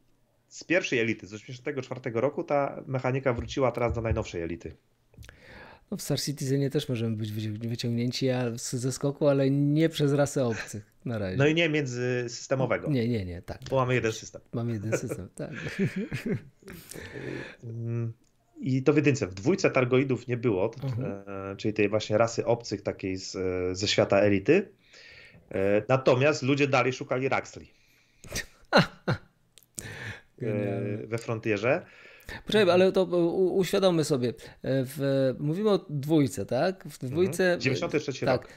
z pierwszej elity, z 1984 roku, ta mechanika wróciła teraz do najnowszej elity. No w Star Citizenie też możemy być wyciągnięci ze skoku, ale nie przez rasę obcych na razie. No i nie międzysystemowego. Nie, nie, nie, tak. Bo mamy jeden system. Mamy jeden system, tak. I to w jedynce. W dwójce targoidów nie było, mhm. E, czyli tej właśnie rasy obcych takiej z, e, ze świata elity. E, natomiast ludzie dalej szukali Raxli. we Frontierze. Poczekaj, ale to uświadommy sobie. E, w, mówimy o dwójce, tak? W mhm. dwójce. 93 e, tak. rok.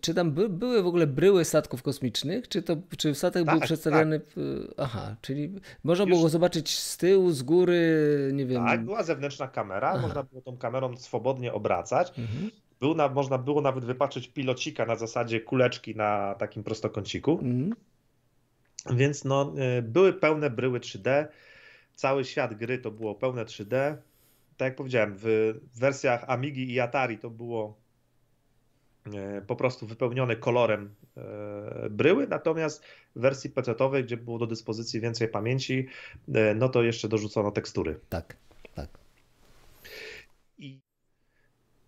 Czy tam by, były w ogóle bryły statków kosmicznych? Czy, to, czy statek tak, był przedstawiany. Tak. Aha, czyli można Już... było go zobaczyć z tyłu, z góry, nie wiem. Tak, była zewnętrzna kamera, Aha. można było tą kamerą swobodnie obracać. Mhm. Był na, można było nawet wypatrzeć pilocika na zasadzie kuleczki na takim prostokąciku. Mhm. Więc no, e, były pełne bryły 3D cały świat gry to było pełne 3D. Tak jak powiedziałem, w wersjach Amigi i Atari to było e, po prostu wypełnione kolorem e, bryły, natomiast w wersji PC-owej, gdzie było do dyspozycji więcej pamięci, e, no to jeszcze dorzucono tekstury. Tak, tak. I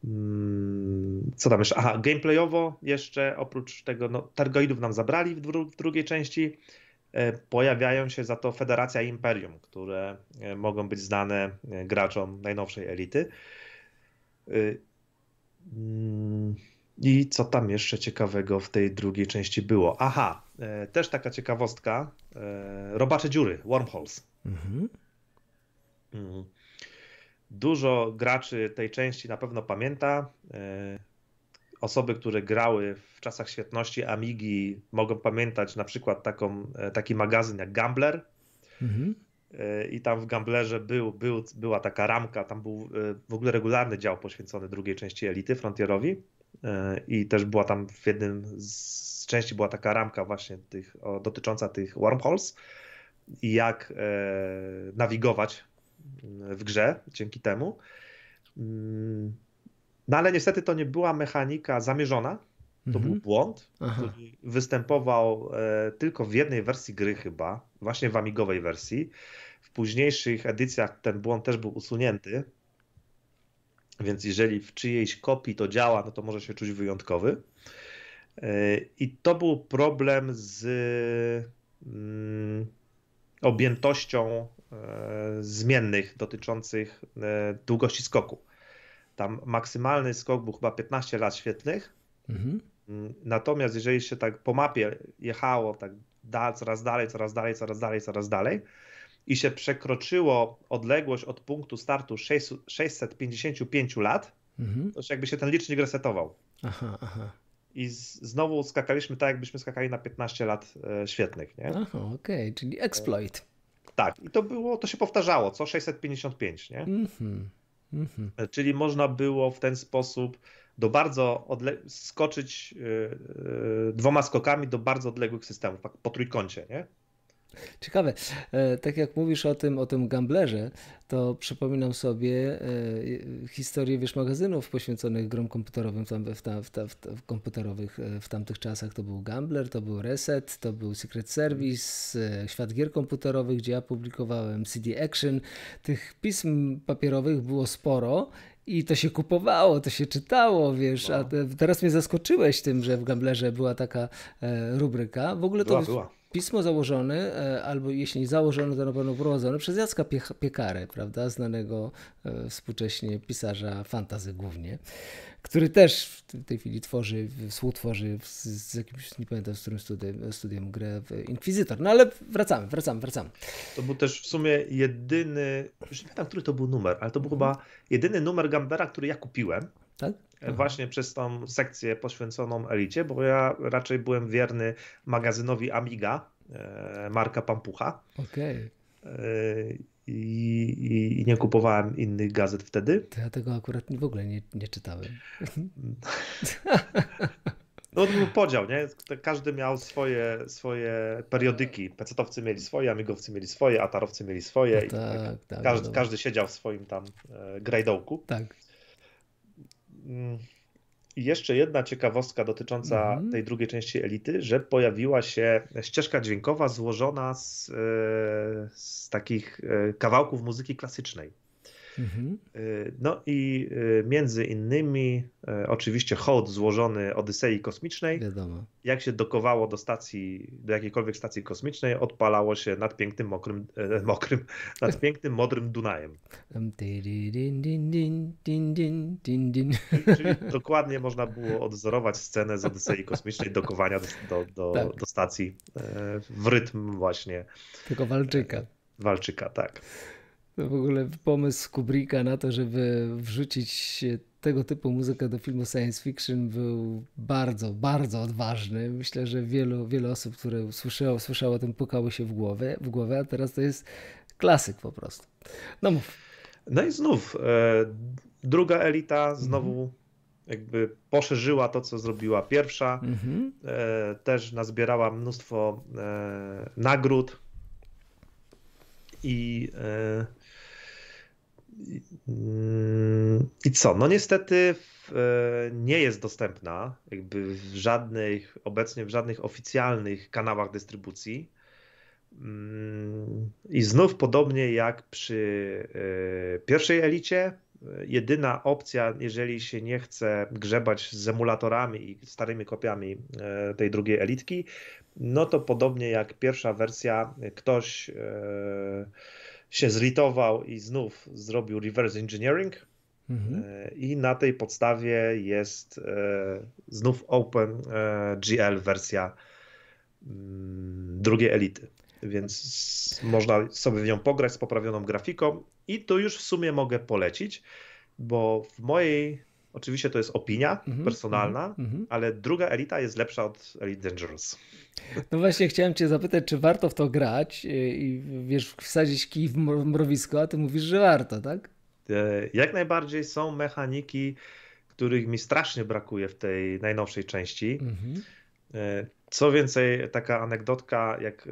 mm, co tam jeszcze? Aha, gameplayowo jeszcze oprócz tego, no, targoidów nam zabrali w, dru w drugiej części E, pojawiają się za to Federacja i Imperium, które e, mogą być znane e, graczom najnowszej elity. Mm, I co tam jeszcze ciekawego w tej drugiej części było? Aha, też taka ciekawostka. Robacze dziury, wormholes. Mhm. Mm. Dużo graczy tej części na pewno pamięta osoby, które grały w czasach świetności Amigi, mogą pamiętać na przykład taką, e, taki magazyn jak Gambler. Mhm. E, I tam w Gamblerze był, był, była taka ramka, tam był e, w ogóle regularny dział poświęcony drugiej części elity, Frontierowi. I też była tam w jednym z części była taka ramka właśnie tych, o, dotycząca tych wormholes i jak nawigować mm, w grze dzięki temu. Mm, no ale niestety to nie była mechanika zamierzona. To mhm. był błąd, Aha. który występował e, tylko w jednej wersji gry chyba, właśnie w amigowej wersji. W późniejszych edycjach ten błąd też był usunięty, więc jeżeli w czyjejś kopii to działa, no to może się czuć wyjątkowy. E, I to był problem z mm, objętością e, zmiennych dotyczących e, długości skoku. Tam maksymalny skok był chyba 15 lat świetlnych. Mhm. Natomiast jeżeli się tak po mapie jechało tak da, coraz dalej, coraz dalej, coraz dalej, coraz dalej i się przekroczyło odległość od punktu startu 6, 655 lat, mhm. to jakby się ten licznik resetował. Aha, aha. I znowu skakaliśmy tak, jakbyśmy skakali na 15 lat e, świetnych. Nie? Aha, okej, okay, czyli exploit. Tak, i to było, to się powtarzało, co 655, nie? Mhm. Mhm. E, czyli można było w ten sposób do bardzo odle- skoczyć yy, yy, dwoma skokami do bardzo odległych systemów, tak po trójkącie, nie? Ciekawe, e, tak jak mówisz o tym, o tym gamblerze, to przypominam sobie e, historię wiesz, magazynów poświęconych grom komputerowym tam, w, tam, w, tam, w, komputerowych e, w tamtych czasach. To był Gambler, to był Reset, to był Secret Service, Świat Gier Komputerowych, gdzie ja publikowałem CD Action. Tych pism papierowych było sporo i to się kupowało, to się czytało, wiesz, a no. te, teraz mnie zaskoczyłeś tym, że w Gamblerze była taka e, rubryka. W ogóle była, to była pismo założone, e, albo jeśli nie założone, to na pewno prowadzone przez Jacka Piekarę, prawda, znanego e, współcześnie pisarza fantazy głównie, który też w tej chwili tworzy, współtworzy z, z jakimś, nie pamiętam, z którym studiem, studiem grę w Inkwizytor. No ale wracamy, wracamy, wracamy. To był też w sumie jedyny, już nie pamiętam, który to był numer, ale to był chyba mhm. jedyny numer Gambera, który ja kupiłem. Tak? właśnie przez tą sekcję poświęconą Elicie, bo ja raczej byłem wierny magazynowi Amiga, e, marka Pampucha. Okej. Okay. E, I, I, nie kupowałem innych gazet wtedy. To ja tego akurat w ogóle nie, nie czytałem. No to był podział, nie? Każdy miał swoje, swoje periodyki. Pecetowcy mieli swoje, amigowcy mieli swoje, atarowcy mieli swoje. No tak, tak, każdy, tak. każdy siedział w swoim tam e, grajdołku. Tak. Mm, jeszcze jedna ciekawostka dotycząca mhm. tej drugiej części elity, że pojawiła się ścieżka dźwiękowa złożona z, e, z takich e, kawałków muzyki klasycznej. Mhm. Y, no i y, między innymi y, oczywiście hołd złożony Odysei Kosmicznej. Wiadomo. Jak się dokowało do stacji, do jakiejkolwiek stacji kosmicznej, odpalało się nad pięknym mokrym, e, mokrym nad pięknym modrym Dunajem. Czyli dokładnie można było odzorować scenę z Odysei Kosmicznej dokowania do, do, do, tak. do stacji e, w rytm właśnie. Tego walczyka. E, walczyka, tak. W ogóle pomysł Kubricka na to, żeby wrzucić tego typu muzykę do filmu science fiction był bardzo, bardzo odważny. Myślę, że wielu, wiele osób, które usłyszało, słyszało o tym, pukało się w głowę, w głowę, a teraz to jest klasyk po prostu. No mów. No i znów e, druga elita mhm. znowu mhm. jakby poszerzyła to, co zrobiła pierwsza. Mhm. E, też nazbierała mnóstwo e, nagród i e, i co? No niestety e, nie jest dostępna jakby w żadnych, obecnie w żadnych oficjalnych kanałach dystrybucji. Mm, I znów podobnie jak przy e, pierwszej elicie, e, jedyna opcja, jeżeli się nie chce grzebać z emulatorami i starymi kopiami tej drugiej elitki, no to podobnie jak pierwsza wersja, ktoś się zlitował i znów zrobił reverse engineering. Mhm. E, I na tej podstawie jest e, znów OpenGL e, wersja mm, drugiej elity. Więc można sobie w nią pograć z poprawioną grafiką. I tu już w sumie mogę polecić, bo w mojej Oczywiście to jest opinia mm -hmm, personalna, mm -hmm. ale druga elita jest lepsza od Elite Dangerous. No właśnie chciałem cię zapytać, czy warto w to grać y, i wiesz, wsadzić kij w mrowisko, a ty mówisz, że warto, tak? E, jak najbardziej są mechaniki, których mi strasznie brakuje w tej najnowszej części. Mm -hmm. Co więcej, taka anegdotka, jak e,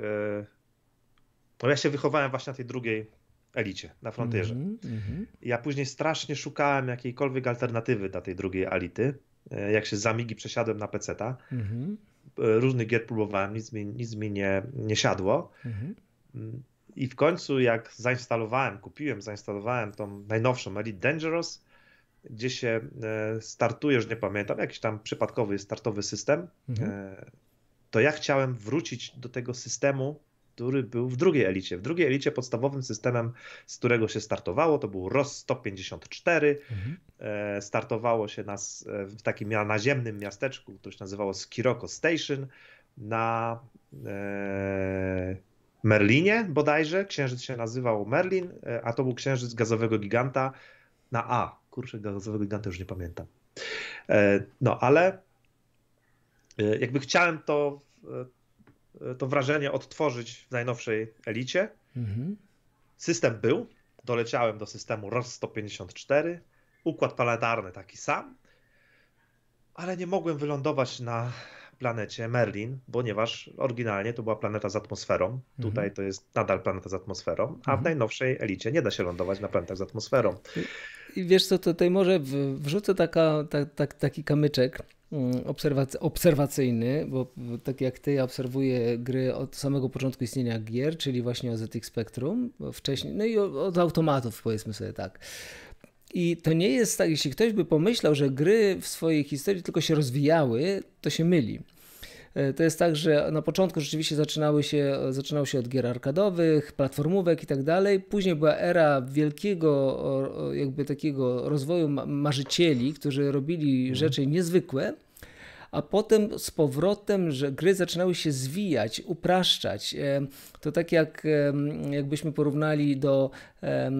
no ja się wychowałem właśnie na tej drugiej elicie, na frontierze. Mm -hmm. Ja później strasznie szukałem jakiejkolwiek alternatywy dla tej drugiej elity. E, jak się zamigi przesiadłem na PC-ta, mm -hmm. E, różnych gier próbowałem, nic mi, nic mi nie, nie siadło. Mhm. Mm -hmm. I w końcu, jak zainstalowałem, kupiłem, zainstalowałem tą najnowszą Elite Dangerous, gdzie się e, już nie pamiętam, jakiś tam przypadkowy startowy system, mhm. to ja chciałem wrócić do tego systemu który był w drugiej elicie. W drugiej elicie podstawowym systemem, z którego się startowało, to był ROS 154. Mhm. E, startowało się nas e, w takim naziemnym miasteczku, które się nazywało Skiroko Station na e, Merlinie bodajże. Księżyc się nazywał Merlin, a to był księżyc gazowego giganta na A. Kurczę, gazowego giganta już nie pamiętam. no ale jakby chciałem to E, to wrażenie odtworzyć w najnowszej elicie. Mhm. System był, doleciałem do systemu ROS-154, układ planetarny taki sam, ale nie mogłem wylądować na planecie Merlin, ponieważ oryginalnie to była planeta z atmosferą. Mhm. Tutaj to jest nadal planeta z atmosferą, a mhm. w najnowszej elicie nie da się lądować na planetach z atmosferą. I wiesz co, tutaj może wrzucę taka, ta, ta, taki kamyczek, Mm, obserwac- obserwacyjny, bo tak jak ty, ja obserwuję gry od samego początku istnienia gier, czyli właśnie OZX Spectrum, wcześniej, no i od automatów, powiedzmy sobie tak. I to nie jest tak, jeśli ktoś by pomyślał, że gry w swojej historii tylko się rozwijały, to się myli. E, to jest tak, że na początku rzeczywiście zaczynały się, zaczynało się od gier arkadowych, platformówek i tak dalej. Później była era wielkiego jakby takiego rozwoju marzycieli, którzy robili mhm. rzeczy niezwykłe a potem z powrotem, że gry zaczynały się zwijać, upraszczać. E, to tak jak e, jakbyśmy porównali do, e,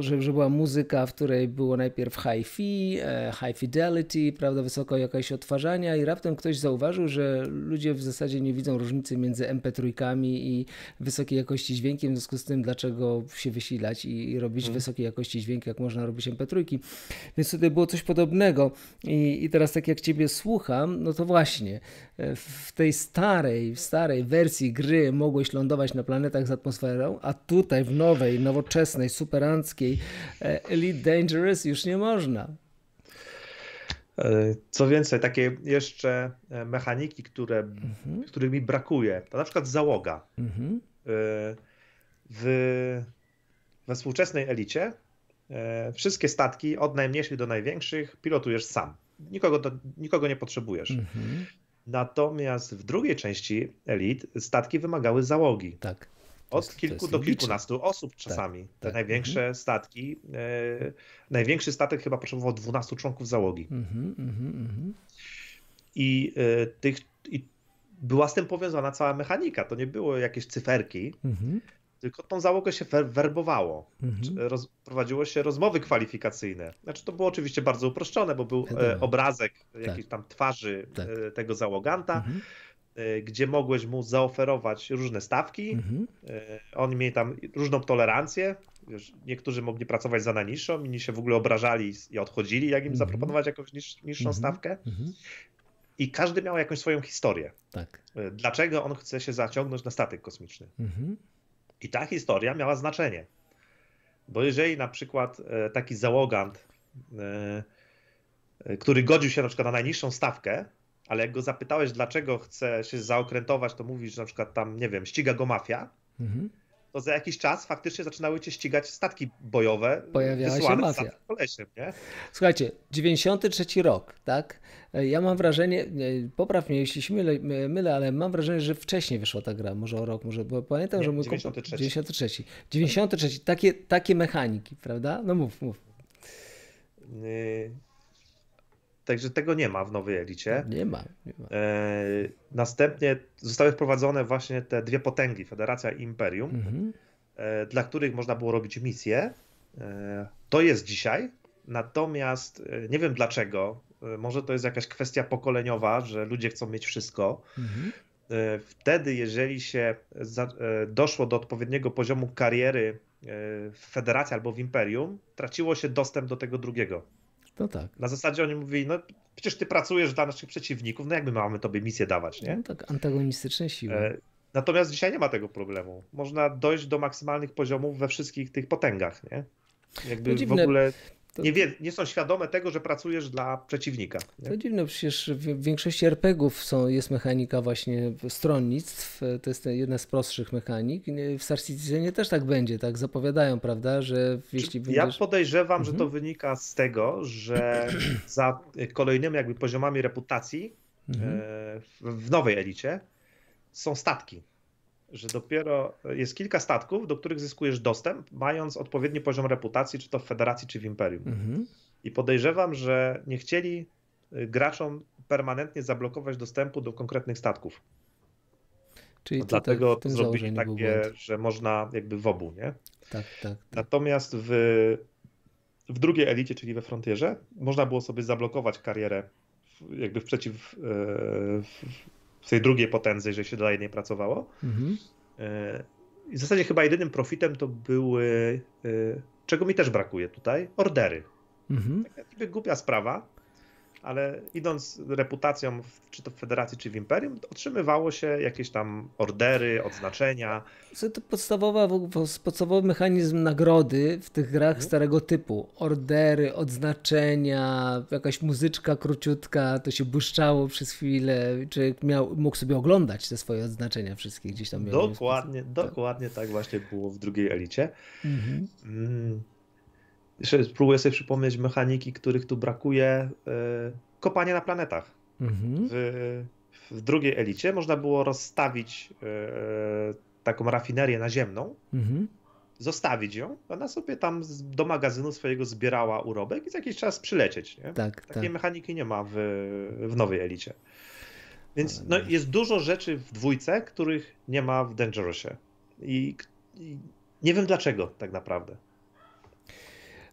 że, była muzyka, w której było najpierw hi-fi, high fidelity, prawda, wysoko jakaś odtwarzania i raptem ktoś zauważył, że ludzie w zasadzie nie widzą różnicy między MP3 i wysokiej jakości dźwiękiem, w związku z tym dlaczego się wysilać i, i robić hmm. wysokiej jakości dźwięk, jak można robić MP3. Więc tutaj było coś podobnego i, i teraz tak jak ciebie słucham, no to właśnie e, w tej starej, w starej wersji gry mogłeś lądować na planetach z atmosferą, a tutaj w nowej, nowoczesnej, superanckiej e, Elite Dangerous już nie można. E, co więcej, takie jeszcze mechaniki, które, mhm. których mi brakuje, to na przykład załoga. Mhm. W, we współczesnej elicie wszystkie statki, od najmniejszych do największych, pilotujesz sam nikogo, do, nikogo nie potrzebujesz. Mhm. Natomiast w drugiej części elit statki wymagały załogi. Tak. Od jest, kilku do kilkunastu osób tak, czasami. Tak, Te tak. największe mhm. statki, e, największy statek chyba potrzebował 12 członków załogi. Mhm, mhm, mhm, I, e, tych, I była z tym powiązana cała mechanika. To nie było jakieś cyferki, mhm tylko tą załogę się werbowało. Mhm. prowadziło się rozmowy kwalifikacyjne. Znaczy to było oczywiście bardzo uproszczone, bo był e, obrazek tak. jakiejś tam twarzy e, tak. e, tego załoganta. Mhm e, gdzie mogłeś mu zaoferować różne stawki. Mhm. E, Oni mieli tam różną tolerancję. Wiesz, niektórzy mogli pracować za najniższą, inni się w ogóle obrażali i odchodzili, jak im mhm. zaproponować jakąś niż, niższą mhm. stawkę. Mhm. I każdy miał jakąś swoją historię. Tak. Dlaczego on chce się zaciągnąć na statek kosmiczny? Mhm. I ta historia miała znaczenie. Bo jeżeli na przykład e, taki załogant, e, e, który godził się na przykład na najniższą stawkę, ale jak go zapytałeś, dlaczego chce się zaokrętować, to mówisz, że na przykład tam, nie wiem, ściga go mafia, mhm to za jakiś czas faktycznie zaczynały cię ścigać statki bojowe. Y, Pojawiała się mafia. Po nie? Słuchajcie, 93 rok, tak? E, ja mam wrażenie, e, popraw mnie jeśli się mylę, mylę, ale mam wrażenie, że wcześniej wyszła ta gra, może o rok, może, bo pamiętam, nie, że mój 93. 93. 93, takie, takie mechaniki, prawda? No mów, mów. Y, Także tego nie ma w nowej elicie. Nie ma. Nie ma. E, następnie zostały wprowadzone właśnie te dwie potęgi, Federacja i Imperium, mhm. e, dla których można było robić misje. E, to jest dzisiaj, natomiast e, nie wiem dlaczego, e, może to jest jakaś kwestia pokoleniowa, że ludzie chcą mieć wszystko. Mhm. E, wtedy, jeżeli się za, doszło do odpowiedniego poziomu kariery w federacji albo w imperium, traciło się dostęp do tego drugiego no tak. Na zasadzie oni mówili, no przecież ty pracujesz dla naszych przeciwników, no jakby mamy tobie misję dawać, nie? No tak, antagonistyczne siły. E, natomiast dzisiaj nie ma tego problemu. Można dojść do maksymalnych poziomów we wszystkich tych potęgach, nie? Jakby no w ogóle nie, wie, nie są świadome tego, że pracujesz dla przeciwnika. Nie? To dziwne, przecież w większości RPGów są, jest mechanika właśnie stronnictw, to jest jedna z prostszych mechanik. W Star Citizenie też tak będzie, tak zapowiadają, prawda, że jeśli będziesz... Ja podejrzewam, mhm. że to mhm. wynika z tego, że za kolejnymi jakby poziomami reputacji mhm. E, w nowej elicie są statki że dopiero e, jest kilka statków, do których zyskujesz dostęp, mając odpowiedni poziom reputacji, czy to w Federacji, czy w Imperium. Mhm. I podejrzewam, że nie chcieli e, graczom permanentnie zablokować dostępu do konkretnych statków. Czyli no dlatego tak, zrobili takie, że można jakby w obu, nie? Tak, tak, tak. Natomiast w, w drugiej elicie, czyli we Frontierze, można było sobie zablokować karierę jakby w przeciw, e, w tej drugiej potędze, że się dla jednej pracowało. Mhm. E, I w zasadzie chyba jedynym profitem to były, e, czego mi też brakuje tutaj, ordery. Mhm. Taka głupia sprawa, ale idąc reputacją, w, czy to w federacji, czy w imperium, otrzymywało się jakieś tam ordery, odznaczenia. To podstawowa, podstawowy mechanizm nagrody w tych grach mhm. starego typu. Ordery, odznaczenia, jakaś muzyczka króciutka, to się błyszczało przez chwilę. Człowiek miał, mógł sobie oglądać te swoje odznaczenia wszystkie gdzieś tam. Dokładnie, tak. dokładnie tak właśnie było w drugiej elicie. Mhm. Mm. Jeszcze próbuję sobie przypomnieć mechaniki, których tu brakuje. E, Kopanie na planetach. Mhm. W, w, drugiej elicie można było rozstawić e, taką rafinerię naziemną, mhm. zostawić ją, ona sobie tam do magazynu swojego zbierała urobek i za jakiś czas przylecieć. Nie? Tak, Takiej tak. mechaniki nie ma w, w nowej elicie. Więc no, jest dużo rzeczy w dwójce, których nie ma w Dangerousie. I, I, nie wiem dlaczego tak naprawdę.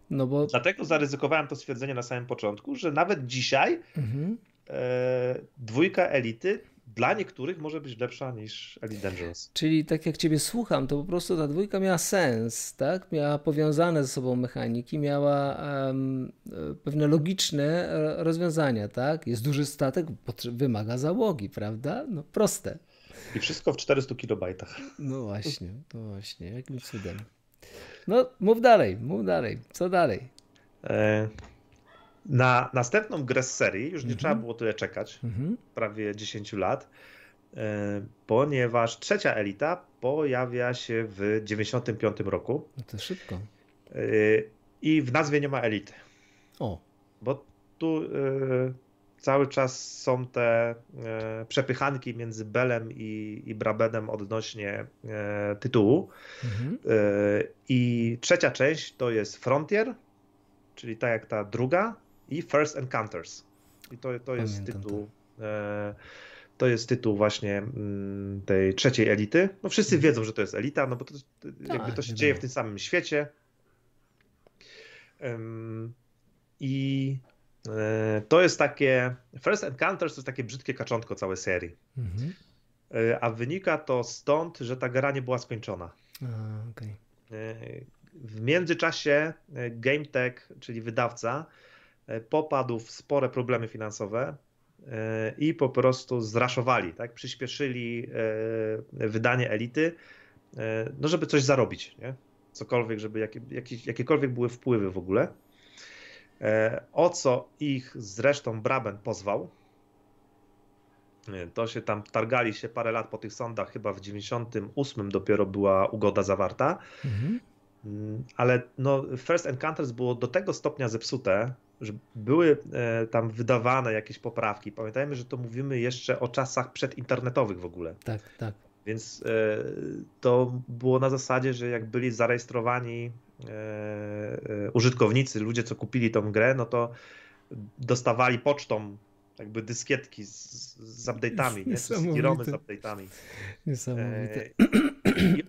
No bo... Dlatego zaryzykowałem to stwierdzenie na samym początku, że nawet dzisiaj mhm. e, dwójka elity dla niektórych może być lepsza niż Elite Dangerous. Czyli tak jak ciebie słucham, to po prostu ta dwójka miała sens, tak? Miała powiązane ze sobą mechaniki, miała um, pewne logiczne e, rozwiązania, tak? Jest duży statek, wymaga załogi, prawda? No proste. I wszystko w 400 kilobajtach. No właśnie, no właśnie, jakimś cudem. No, mów dalej, mów dalej. Co dalej? E, na następną grę z serii już nie mhm. trzeba było tyle czekać, mhm. prawie 10 lat, e, ponieważ trzecia elita pojawia się w 95 roku. No to szybko. E, I w nazwie nie ma elity. O. Bo tu e, cały czas są te e, przepychanki między Belem i, i Brabenem odnośnie e, tytułu. Mhm. E, I trzecia część to jest Frontier, czyli tak jak ta druga, i First Encounters. I to, to jest Pamiętam tytuł. To. to jest tytuł właśnie mm, tej trzeciej elity. No wszyscy mhm. wiedzą, że to jest elita, no bo to, tak, jakby to się dzieje w tym samym świecie. I E, to jest takie. First Encounters to jest takie brzydkie kaczątko całej serii. Mhm. E, a wynika to stąd, że ta gra nie była skończona. A, okay. E, w międzyczasie GameTech, czyli wydawca, popadł w spore problemy finansowe i po prostu zraszowali, tak? Przyspieszyli wydanie elity, no żeby coś zarobić, nie? Cokolwiek, żeby jakie, jakiekolwiek były wpływy w ogóle. E, o co ich zresztą Braben pozwał. E, to się tam targali się parę lat po tych sądach, chyba w 98 dopiero była ugoda zawarta. Mhm. Mm, ale no, First Encounters było do tego stopnia zepsute, że były e, tam wydawane jakieś poprawki. Pamiętajmy, że to mówimy jeszcze o czasach przedinternetowych w ogóle. Tak, tak. Więc to było na zasadzie, że jak byli zarejestrowani E, e, użytkownicy, ludzie, co kupili tą grę, no to dostawali pocztą jakby dyskietki z, z update'ami, nie? z romy z update'ami. Niesamowite. E, I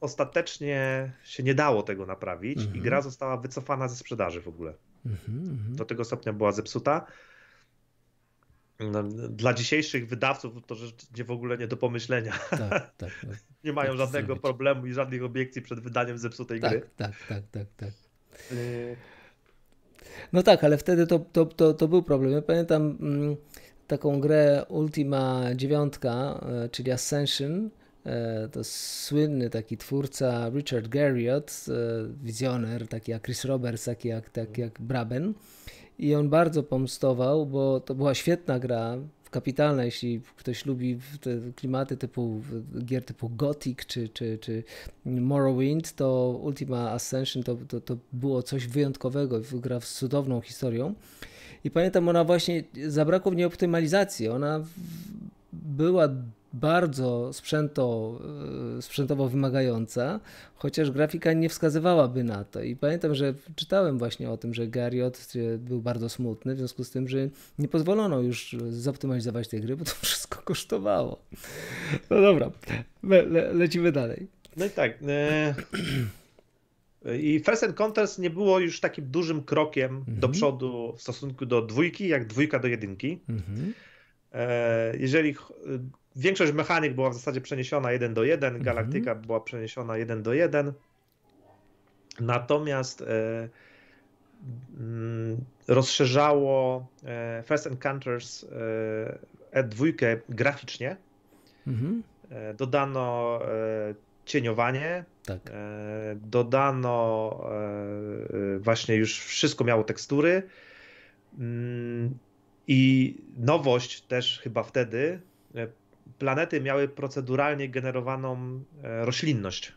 ostatecznie się nie dało tego naprawić mhm. i gra została wycofana ze sprzedaży w ogóle. Mhm, mhm. do tego stopnia była zepsuta. No, dla dzisiejszych wydawców to rzecz nie w ogóle nie do pomyślenia. Tak, tak, tak. nie mają tak żadnego zrobić. problemu i żadnych obiekcji przed wydaniem zepsutej tak, gry. Tak, tak, tak, tak. Y- no tak, ale wtedy to, to, to, to był problem. Ja pamiętam mm, taką grę Ultima 9, e, czyli Ascension. E, to słynny taki twórca Richard Garriott, e, wizjoner, taki jak Chris Roberts, taki jak, tak jak Braben i on bardzo pomstował, bo to była świetna gra, kapitalna, jeśli ktoś lubi te klimaty typu gier typu Gothic czy, czy, czy Morrowind, to Ultima Ascension to, to, to było coś wyjątkowego, gra z cudowną historią. I pamiętam, ona właśnie zabrakło w niej optymalizacji. Ona była bardzo sprzęto, e, sprzętowo wymagająca, chociaż grafika nie wskazywałaby na to. I pamiętam, że czytałem właśnie o tym, że Gariot był bardzo smutny, w związku z tym, że nie pozwolono już zoptymalizować tej gry, bo to wszystko kosztowało. No dobra, le le lecimy dalej. No i tak. E I First Encounters nie było już takim dużym krokiem mhm. do przodu w stosunku do dwójki, jak dwójka do jedynki. Mhm. E, jeżeli Większość mechanik była w zasadzie przeniesiona 1 do 1, mhm. Galaktyka mm była przeniesiona 1 do 1. Natomiast e, mm, rozszerzało e, First Encounters e, E2 graficznie. Mm -hmm. Dodano e, cieniowanie. Tak. E, dodano właśnie już wszystko miało tekstury. Mm, I nowość też chyba wtedy planety miały proceduralnie generowaną e, roślinność.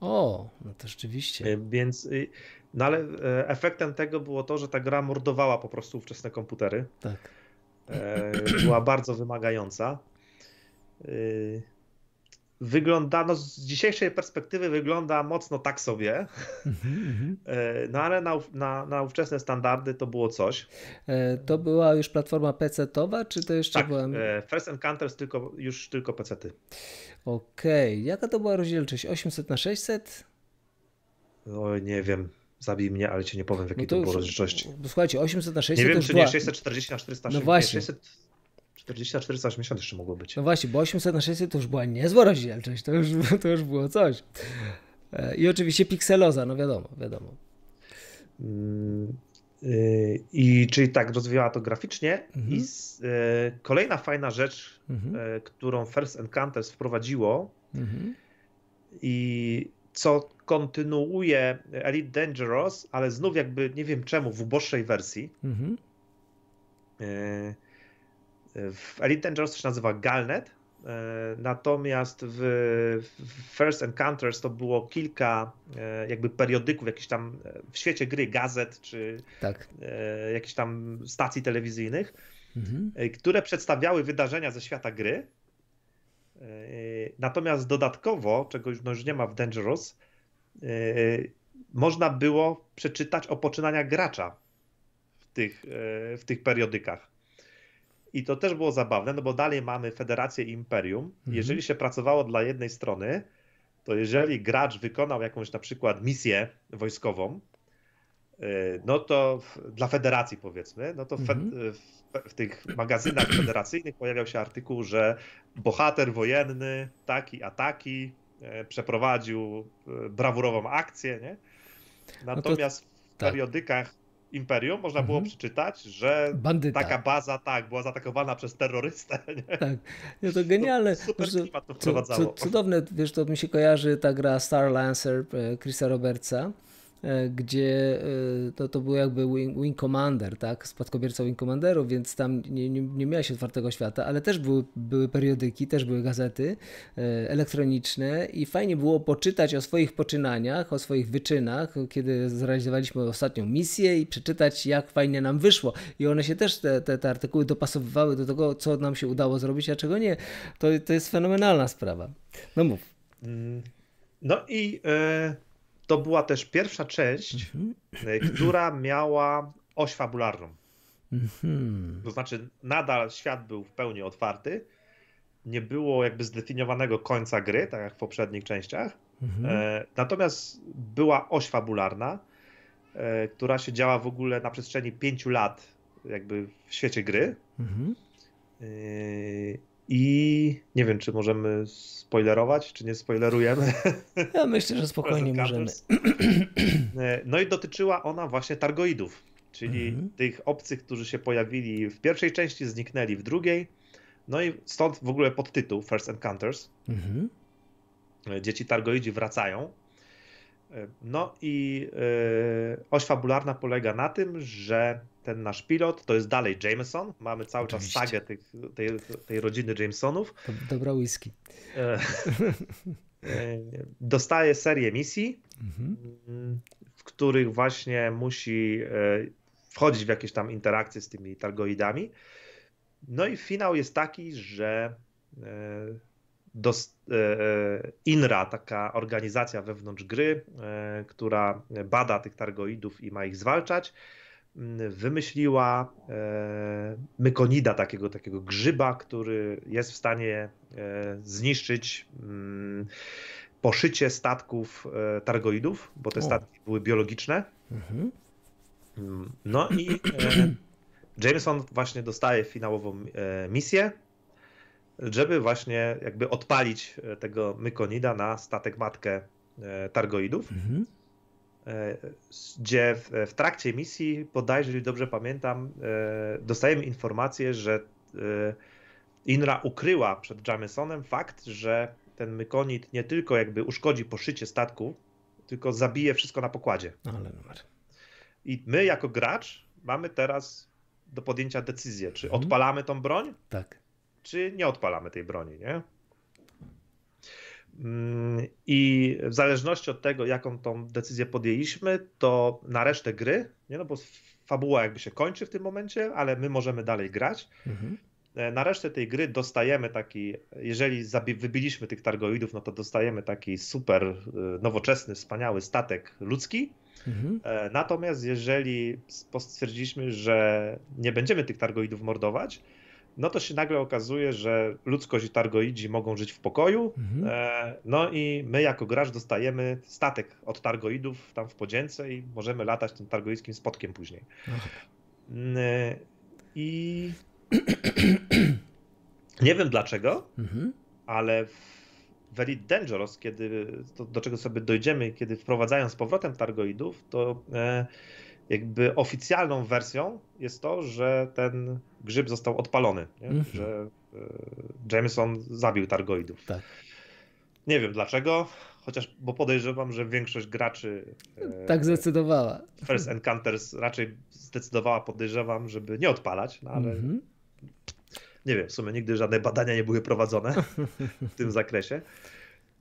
O, no to rzeczywiście. E, więc, y, no ale e, efektem tego było to, że ta gra mordowała po prostu ówczesne komputery. Tak. Była bardzo wymagająca. Y, wygląda, no z dzisiejszej perspektywy wygląda mocno tak sobie, mhm, mhm. E, no ale na, na, na ówczesne standardy to było coś. E, to była już platforma PC-towa, czy to jeszcze tak, e, Fresh First Encounters tylko, już tylko PC-ty. Okej, okay. jaka to była rozdzielczość? 800 na 600? No nie wiem, zabij mnie, ale cię nie powiem w jakiej no to, to było rozdzielczości. Słuchajcie, 800 na 600 Nie wiem, czy była... nie 640 na 480. No właśnie. 600... 40 na 480 jeszcze mogło być. No właśnie, bo 800 na 600 to już była niezła rozdzielczość, to już, to już było coś. I oczywiście pikseloza, no wiadomo, wiadomo. I czyli tak rozwijała to graficznie. Mhm. I z, y, kolejna fajna rzecz, mhm. y, którą First Encounters wprowadziło mhm. i co kontynuuje Elite Dangerous, ale znów jakby nie wiem czemu w uboższej wersji. W Elite Dangerous to się nazywa Galnet, e, natomiast w First Encounters to było kilka e, jakby periodyków, jakichś tam e, w świecie gry, gazet czy tak. jakichś tam stacji telewizyjnych, mhm. które przedstawiały wydarzenia ze świata gry. Natomiast dodatkowo, czego już, no już nie ma w Dangerous, można było przeczytać o poczynania gracza w tych, w tych periodykach. I to też było zabawne, no bo dalej mamy Federację i Imperium. Mhm. Jeżeli się pracowało dla jednej strony, to jeżeli gracz wykonał jakąś na przykład misję wojskową, y, no to w, dla federacji powiedzmy, no to w, mhm. w, w, tych magazynach federacyjnych pojawiał się artykuł, że bohater wojenny taki a taki e, przeprowadził e, brawurową akcję, nie? Natomiast no to, w tak. periodykach Imperium można było mhm. przeczytać, że Bandyta. taka baza tak była zaatakowana przez terrorystę. Nie? Tak, no to genialne. To super klimat to wprowadzało. Cudowne, wiesz, to mi się kojarzy ta gra Star Lancer e, Chrisa Robertsa E, gdzie e, to, to był jakby Wing, Wing Commander, tak? Spadkobierca Wing commanderów, więc tam nie, nie, nie miałeś otwartego świata, ale też były, były periodyki, też były gazety e, elektroniczne i fajnie było poczytać o swoich poczynaniach, o swoich wyczynach, kiedy zrealizowaliśmy ostatnią misję i przeczytać, jak fajnie nam wyszło. I one się też, te, te, te artykuły dopasowywały do tego, co nam się udało zrobić, a czego nie. To, to jest fenomenalna sprawa. No mów. Mm. No i to była też pierwsza część, mhm. e, która miała oś fabularną. Mhm. To znaczy, nadal świat był w pełni otwarty. Nie było jakby zdefiniowanego końca gry, tak jak w poprzednich częściach. Mhm. E, natomiast była oś fabularna, e, która się działa w ogóle na przestrzeni pięciu lat, jakby w świecie gry. I nie wiem, czy możemy spoilerować, czy nie spoilerujemy. Ja myślę, że spokojnie możemy. E, no i dotyczyła ona właśnie targoidów, czyli mhm. tych obcych, którzy się pojawili w pierwszej części, zniknęli w drugiej. No i stąd w ogóle podtytuł First Encounters. Mhm. E, dzieci targoidzi wracają. E, no i oś fabularna polega na tym, że ten nasz pilot, to jest dalej Jameson. Mamy cały Oczywiście. czas sagę tej, tej rodziny Jamesonów. Dobra whisky. E, e, dostaje serię misji, mhm. w których właśnie musi e, wchodzić w jakieś tam interakcje z tymi targoidami. No i finał jest taki, że INRA, taka organizacja wewnątrz gry, która bada tych targoidów i ma ich zwalczać, wymyśliła e, mykonida, takiego, takiego grzyba, który jest w stanie e, zniszczyć mm, poszycie statków e, targoidów, bo te statki o. były biologiczne. Mhm. No i Jameson właśnie dostaje finałową misję, żeby właśnie jakby odpalić tego mykonida na statek matkę targoidów. Mhm gdzie w, w trakcie misji, podaj, jeżeli dobrze pamiętam, e, dostajemy informację, że e, Inra ukryła przed Jamesonem fakt, że ten mykonit nie tylko jakby uszkodzi poszycie statku, tylko zabije wszystko na pokładzie. Ale numer. I my jako gracz mamy teraz do podjęcia decyzję, czy mhm. odpalamy tą broń, tak. czy nie odpalamy tej broni, nie? Mm, I w zależności od tego, jaką tą decyzję podjęliśmy, to na resztę gry, nie no bo fabuła jakby się kończy w tym momencie, ale my możemy dalej grać. Mhm. E, na resztę tej gry dostajemy taki, jeżeli wybiliśmy tych targoidów, no to dostajemy taki super e, nowoczesny, wspaniały statek ludzki. Mhm. E, natomiast jeżeli stwierdziliśmy, że nie będziemy tych targoidów mordować, no to się nagle okazuje, że ludzkość i targoidzi mogą żyć w pokoju, mhm. e, no i my jako gracz dostajemy statek od targoidów tam w podzięce i możemy latać tym targoidzkim spotkiem później. E, I nie wiem dlaczego, mhm. ale w Elite Dangerous, kiedy, to, do czego sobie dojdziemy, kiedy wprowadzają z powrotem targoidów, to e, jakby oficjalną wersją jest to, że ten grzyb został odpalony, mm -hmm. że y, Jameson zabił targoidów. Tak. Nie wiem dlaczego, chociaż bo podejrzewam, że większość graczy e, tak zdecydowała. First Encounters raczej zdecydowała, podejrzewam, żeby nie odpalać, no ale mm -hmm. nie wiem, w sumie nigdy żadne badania nie były prowadzone w tym zakresie.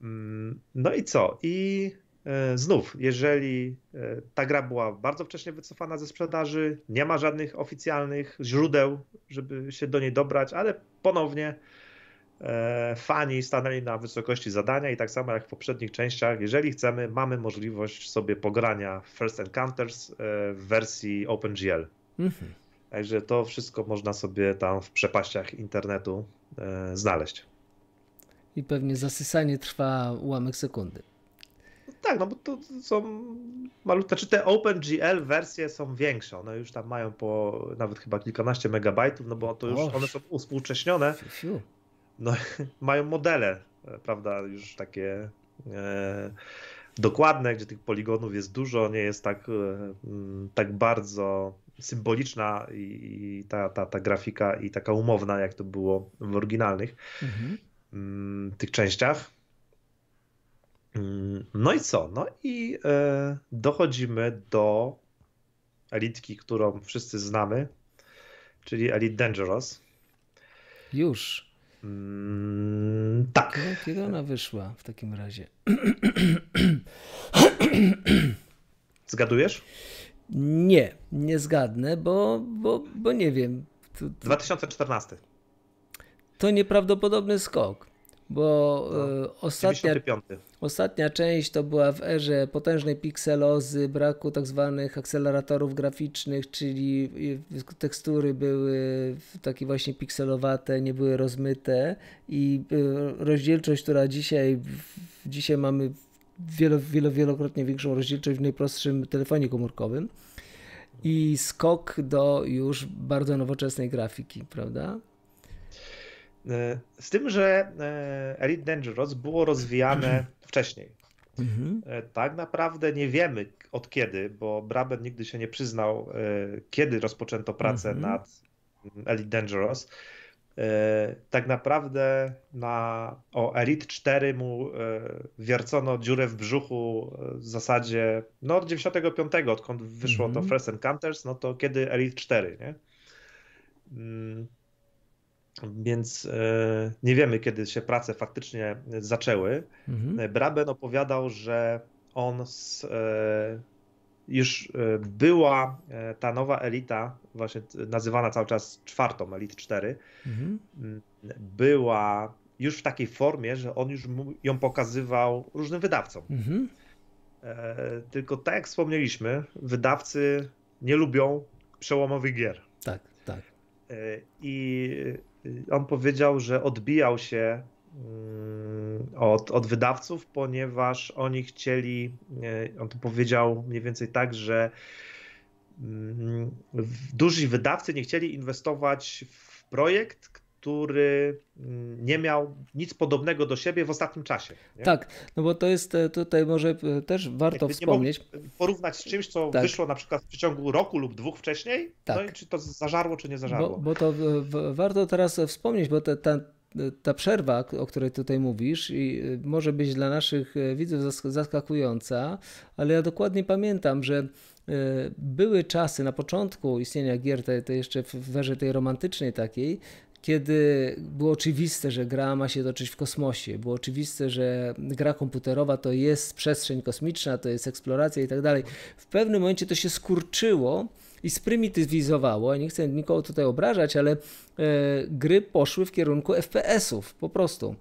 Mm, no i co? I E, znów, jeżeli e, ta gra była bardzo wcześnie wycofana ze sprzedaży, nie ma żadnych oficjalnych źródeł, żeby się do niej dobrać, ale ponownie e, fani stanęli na wysokości zadania i tak samo jak w poprzednich częściach, jeżeli chcemy, mamy możliwość sobie pogrania First Encounters w wersji OpenGL. Mhm. Także to wszystko można sobie tam w przepaściach internetu znaleźć. I pewnie zasysanie trwa ułamek sekundy. Tak, no bo to są malutkie, Czy znaczy te OpenGL wersje są większe, one już tam mają po nawet chyba kilkanaście megabajtów, no bo to już one są uspółcześnione, no, mają modele, prawda, już takie e, dokładne, gdzie tych poligonów jest dużo, nie jest tak, e, tak bardzo symboliczna i, i, ta, ta, ta grafika i taka umowna, jak to było w oryginalnych mhm. tych częściach. Mm, no i co? No i e, dochodzimy do elitki, którą wszyscy znamy, czyli Elite Dangerous. Już. Mm, tak. No, kiedy ona wyszła w takim razie? Zgadujesz? Nie, nie zgadnę, bo, bo, bo nie wiem. To, to... 2014. To nieprawdopodobny skok bo no, e, ostatnia, ostatnia część to była w erze potężnej pikselozy, braku tak zwanych akceleratorów graficznych, czyli tekstury były takie właśnie pikselowate, nie były rozmyte i e, rozdzielczość, która dzisiaj, dzisiaj mamy wielo, wielo, wielokrotnie większą rozdzielczość w najprostszym telefonie komórkowym i skok do już bardzo nowoczesnej grafiki, prawda? E, z tym, że e, Elite Dangerous było rozwijane mhm. wcześniej. Mhm. E, tak naprawdę nie wiemy od kiedy, bo Braben nigdy się nie przyznał, kiedy rozpoczęto pracę mhm. nad Elite Dangerous. Tak naprawdę na, o Elite 4 mu wiercono dziurę w brzuchu w zasadzie no, od 95, odkąd wyszło to First Encounters, no to kiedy Elite 4, nie? Mm, więc e, nie wiemy, kiedy się prace faktycznie zaczęły. Mhm. E, Braben opowiadał, że on z, e, już była ta nowa elita, właśnie nazywana cały czas czwartą elit 4, mhm. była już w takiej formie, że on już ją pokazywał różnym wydawcom. Mhm. Tylko tak jak wspomnieliśmy, wydawcy nie lubią przełomowych gier. Tak, tak. I on powiedział, że odbijał się yy, od, od wydawców, ponieważ oni chcieli, yy, on to powiedział mniej więcej tak, że yy, duży wydawcy nie chcieli inwestować w projekt, który mm, nie miał nic podobnego do siebie w ostatnim czasie. Nie? Tak, no bo to jest e, tutaj może e, też warto Jakby wspomnieć. porównać z czymś, co tak. wyszło na przykład w przeciągu roku lub dwóch wcześniej, no tak. no i czy to zażarło, czy nie zażarło. Bo, bo to w, w, warto teraz wspomnieć, bo ta, ta przerwa, o której tutaj mówisz, i e, może być dla naszych widzów zaskakująca, ale ja dokładnie pamiętam, że były czasy na początku istnienia gier, to jeszcze w werze tej romantycznej takiej, kiedy było oczywiste, że gra ma się toczyć w kosmosie, było oczywiste, że gra komputerowa to jest przestrzeń kosmiczna, to jest eksploracja i tak dalej. W pewnym momencie to się skurczyło i sprymitywizowało. Ja nie chcę nikogo tutaj obrażać, ale e, gry poszły w kierunku FPS-ów po prostu.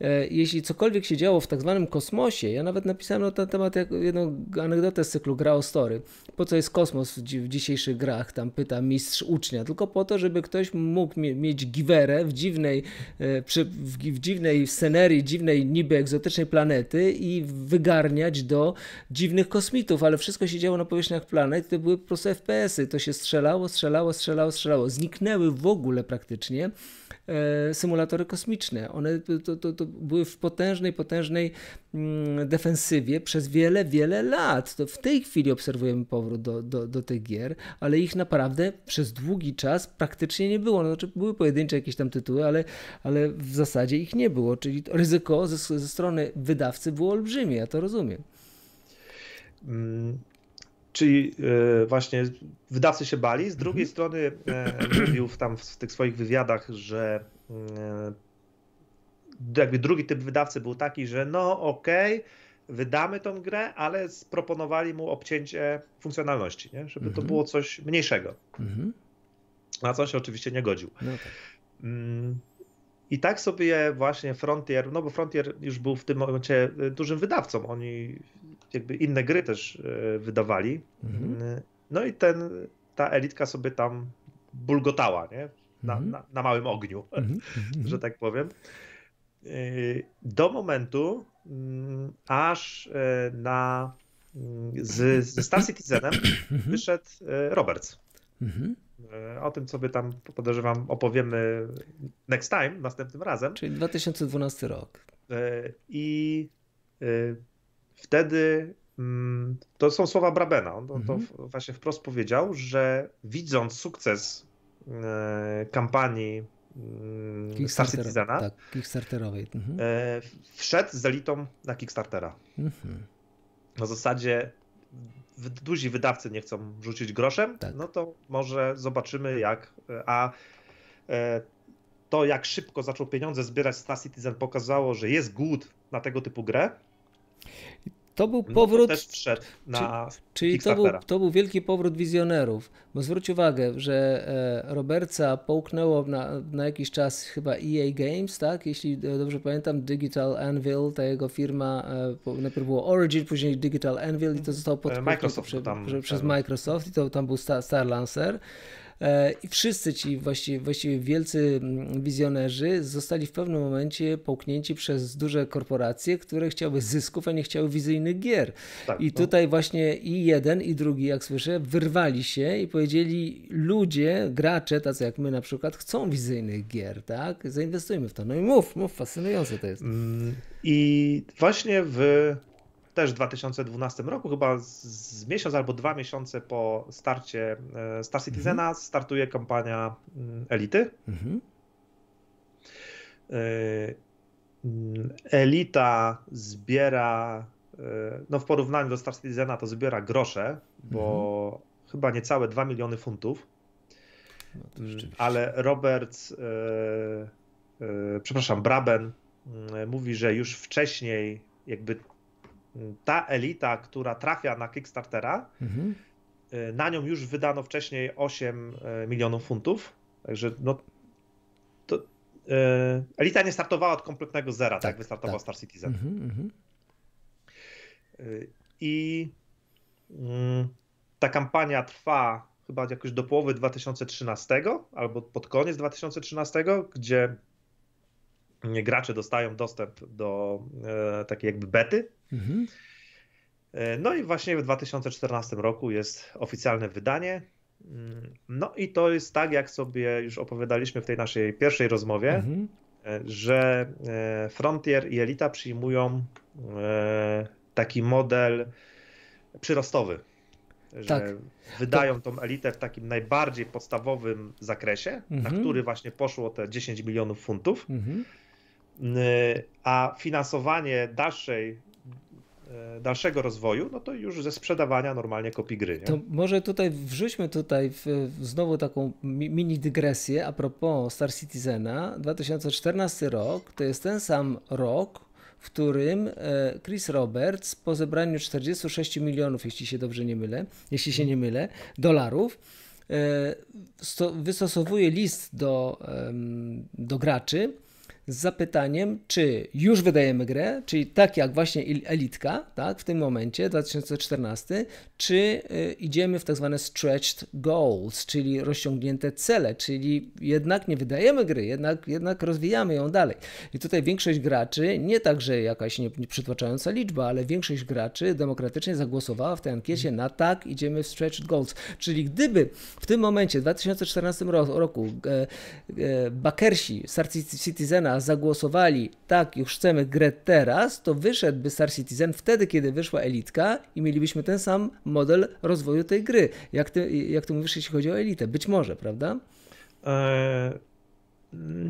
E, jeśli cokolwiek się działo w tak zwanym kosmosie, ja nawet napisałem na ten temat jedną anegdotę z cyklu Gra o Story, po co jest kosmos w, dzisiejszych grach, tam pyta mistrz ucznia, tylko po to, żeby ktoś mógł mieć giwerę w dziwnej, e, przy, w, w dziwnej scenerii, dziwnej niby egzotycznej planety i wygarniać do dziwnych kosmitów, ale wszystko się działo na powierzchniach planet, to były po prostu FPS-y, to się strzelało, strzelało, strzelało, strzelało, zniknęły w ogóle praktycznie, E, symulatory kosmiczne. One to, to, to były w potężnej, potężnej mm, defensywie przez wiele, wiele lat. To w tej chwili obserwujemy powrót do, do, do tych gier, ale ich naprawdę przez długi czas praktycznie nie było. No, znaczy były pojedyncze jakieś tam tytuły, ale, ale w zasadzie ich nie było. Czyli ryzyko ze, ze strony wydawcy było olbrzymie, ja to rozumiem. Mm, czyli e, właśnie wydawcy się bali. Z drugiej mhm. strony e, mówił tam w tych swoich wywiadach, że e, jakby drugi typ wydawcy był taki, że no okej, okay, wydamy tą grę, ale sproponowali mu obcięcie funkcjonalności, nie? żeby to mhm. było coś mniejszego. Mhm. Na co się oczywiście nie godził. No tak. Mm, I tak sobie właśnie Frontier, no bo Frontier już był w tym momencie dużym wydawcą. Oni jakby inne gry też e, wydawali. Mhm. E, no i ten, ta elitka sobie tam bulgotała, nie? Na, mhm. na, na małym ogniu, mhm. mhm. że tak powiem. E, do momentu, mm, aż na mm, z, ze Star Citizenem mhm. wyszedł Roberts. Mhm. O tym sobie tam podejrzewam opowiemy next time, następnym razem. Czyli 2012 rok. I wtedy mm, to są słowa Brabena. On to mhm. właśnie wprost powiedział, że widząc sukces e, kampanii mm, Star Citizena, tak, Kickstarterowej, mhm. E, wszedł z elitą na Kickstartera. Mhm. Na zasadzie duzi wydawcy nie chcą rzucić groszem, tak. no to może zobaczymy jak, a e, to jak szybko zaczął pieniądze zbierać Star Citizen pokazało, że jest głód na tego typu grę, to był powrót. No to też wszedł na czy, Czyli to był, to był wielki powrót wizjonerów. Bo zwróć uwagę, że e, Roberta połknęło na, na jakiś czas chyba EA Games, tak? Jeśli dobrze pamiętam, Digital Anvil, ta jego firma, e, najpierw było Origin, później Digital Anvil i to zostało e, podkupione przez, tam, przez Microsoft i to tam był Star, Star Lancer. E, I wszyscy ci właściwie, właściwie wielcy mm, wizjonerzy zostali w pewnym momencie połknięci przez duże korporacje, które chciały zysków, a nie chciały wizyjnych gier. Tak, I no. tutaj no. właśnie i jeden, i drugi, jak słyszę, wyrwali się i powiedzieli: ludzie, gracze, tacy jak my na przykład, chcą wizyjnych gier, tak? Zainwestujmy w to. No i mów, mów, fascynujące to jest. Mm, I właśnie w też w 2012 roku, chyba z miesiąc albo dwa miesiące po starcie e, Star Citizena, mhm. startuje kampania mm, Elity. Mhm. E, Elita zbiera, e, no w porównaniu do Star Citizena to zbiera grosze, bo mhm. chyba niecałe 2 miliony funtów. No mm, ale Roberts, przepraszam, Braben mm, mówi, że już wcześniej jakby ta elita, która trafia na Kickstartera, mhm. Y, na nią już wydano wcześniej 8 y, milionów funtów. Także no, to, y, elita nie startowała od kompletnego zera, tak, tak jak wystartował tak. Star Citizen. Mhm, mhm. I mm, ta kampania trwa chyba jakoś do połowy 2013 albo pod koniec 2013, gdzie gracze dostają dostęp do e, takiej jakby bety. Mhm. E, no i właśnie w 2014 roku jest oficjalne wydanie. Mm, no i to jest tak, jak sobie już opowiadaliśmy w tej naszej pierwszej rozmowie, mhm. E, że Frontier i Elita przyjmują taki model przyrostowy. Że tak. wydają to... tą elitę w takim najbardziej podstawowym zakresie, mhm. na który właśnie poszło te 10 milionów funtów. Mhm a finansowanie dalszej e, dalszego rozwoju, no to już ze sprzedawania normalnie kopii gry. Nie? To może tutaj wrzućmy tutaj w, w znowu taką mini dygresję a propos Star Citizena. 2014 rok to jest ten sam rok, w którym e, Chris Roberts po zebraniu 46 milionów, jeśli się dobrze nie mylę, jeśli się nie mylę, dolarów, e, wystosowuje list do, do graczy, z zapytaniem, czy już wydajemy grę, czyli tak jak właśnie Elitka, tak, w tym momencie, 2014, czy y, idziemy w tak zwane stretched goals, czyli rozciągnięte cele, czyli jednak nie wydajemy gry, jednak, jednak rozwijamy ją dalej. I tutaj większość graczy, nie także jakaś nieprzytłaczająca liczba, ale większość graczy demokratycznie zagłosowała w tej ankiecie na tak, idziemy w stretched goals. Czyli gdyby w tym momencie, w 2014 roku, e, e, bakersi Star Citizena zagłosowali tak, już chcemy grę teraz, to wyszedłby Star Citizen wtedy, kiedy wyszła elitka i mielibyśmy ten sam model rozwoju tej gry. Jak ty, jak ty mówisz, jeśli chodzi o elitę? Być może, prawda? E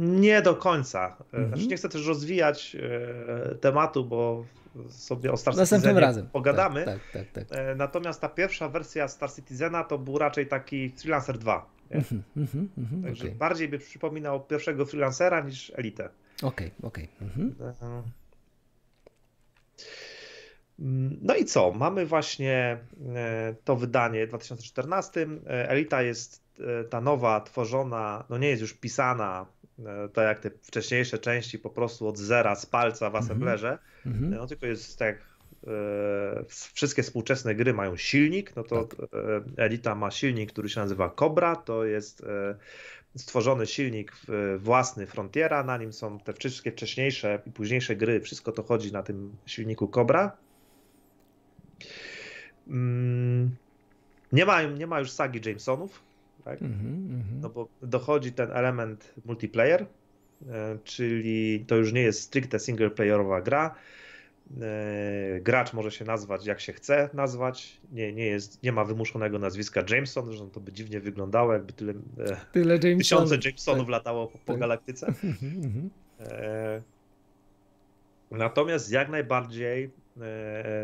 nie do końca. E, mhm. Znaczy nie chcę też rozwijać e, tematu, bo sobie o Star Następnym razem. Tak, pogadamy. Tak, tak, tak, e, Natomiast ta pierwsza wersja Star Citizena to był raczej taki Freelancer 2. Mm-hmm, mm-hmm, Także okay. bardziej by przypominał pierwszego freelancera niż elitę. Okej, okay, okej. Okay. Mhm. E, mm-hmm. No i co? Mamy właśnie e, to wydanie w 2014. E, elita jest ta nowa, tworzona, no nie jest już pisana tak jak te wcześniejsze części, po prostu od zera, z palca w mhm, assemblerze, no tylko jest tak E, wszystkie współczesne gry mają silnik, no to tak. E, Elita ma silnik, który się nazywa Cobra, to jest e, stworzony silnik własny Frontiera, na nim są te wszystkie wcześniejsze i późniejsze gry, wszystko to chodzi na tym silniku Cobra. Mm, nie ma, nie ma już sagi Jamesonów, tak? mm-hmm. no bo dochodzi ten element multiplayer, czyli to już nie jest stricte singleplayerowa gra, E, gracz może się nazwać jak się chce nazwać. Nie, nie, jest, nie ma wymuszonego nazwiska Jameson, zresztą to by dziwnie wyglądało, jakby tyle, e, tyle Jameson. tysiące Jamesonów tak. latało po, po tak. galaktyce. Mhm, mhm. E, natomiast jak najbardziej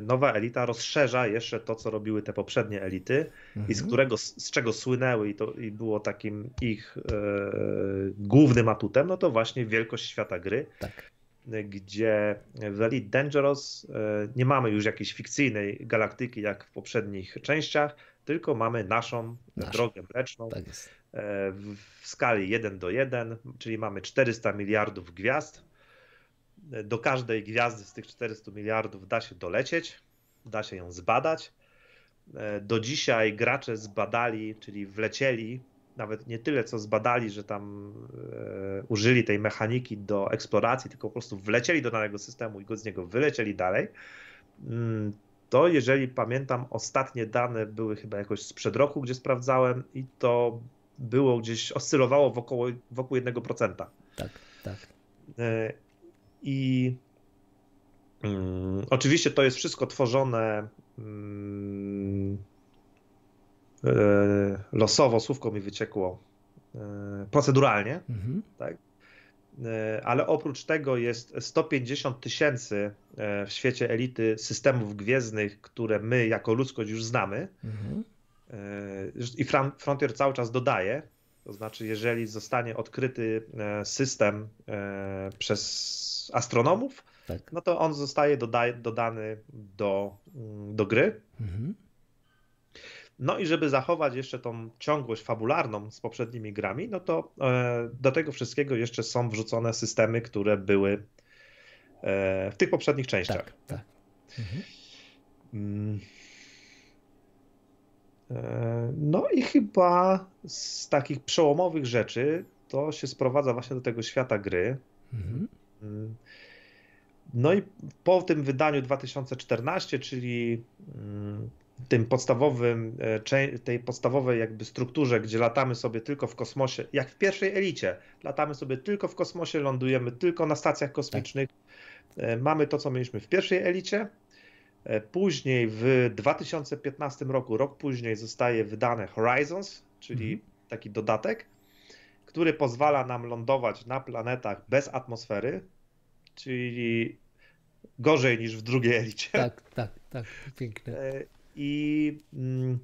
nowa elita rozszerza jeszcze to, co robiły te poprzednie elity mhm. i z mhm. którego, z czego słynęły i to i było takim ich e, głównym atutem, no to właśnie wielkość świata gry. Tak gdzie w Elite Dangerous e, nie mamy już jakiejś fikcyjnej galaktyki jak w poprzednich częściach, tylko mamy naszą, drogę mleczną tak e, w skali 1 do 1, czyli mamy 400 miliardów gwiazd. E, do każdej gwiazdy z tych 400 miliardów da się dolecieć, da się ją zbadać. Do dzisiaj gracze zbadali, czyli wlecieli nawet nie tyle, co zbadali, że tam e, użyli tej mechaniki do eksploracji, tylko po prostu wlecieli do danego systemu i go z niego wylecieli dalej, mm, to jeżeli pamiętam, ostatnie dane były chyba jakoś sprzed roku, gdzie sprawdzałem i to było gdzieś, oscylowało wokół, wokół 1%. Tak, tak. E, I mm, oczywiście to jest wszystko tworzone mm, E, losowo, słówko mi wyciekło, e, proceduralnie, mhm. tak? E, ale oprócz tego jest 150 tysięcy w świecie elity systemów gwiezdnych, które my jako ludzkość już znamy. Mhm. I Frontier cały czas dodaje. To znaczy, jeżeli zostanie odkryty system przez astronomów, tak. no to on zostaje dodaj, dodany do, mm, do gry. Mhm. No i żeby zachować jeszcze tą ciągłość fabularną z poprzednimi grami, no to e, do tego wszystkiego jeszcze są wrzucone systemy, które były e, w tych poprzednich częściach. Tak, tak. Mhm. Mm. E, no i chyba z takich przełomowych rzeczy to się sprowadza właśnie do tego świata gry. Mhm. Mm. No i po tym wydaniu 2014, czyli mm, tym podstawowym, e, tej podstawowej jakby strukturze, gdzie latamy sobie tylko w kosmosie, jak w pierwszej elicie, latamy sobie tylko w kosmosie, lądujemy tylko na stacjach kosmicznych. Tak. Mamy to, co mieliśmy w pierwszej elicie. E, później w 2015 roku, rok później zostaje wydane Horizons, czyli mhm. taki dodatek, który pozwala nam lądować na planetach bez atmosfery, czyli gorzej niż w drugiej elicie. Tak, tak, tak, piękne i mm,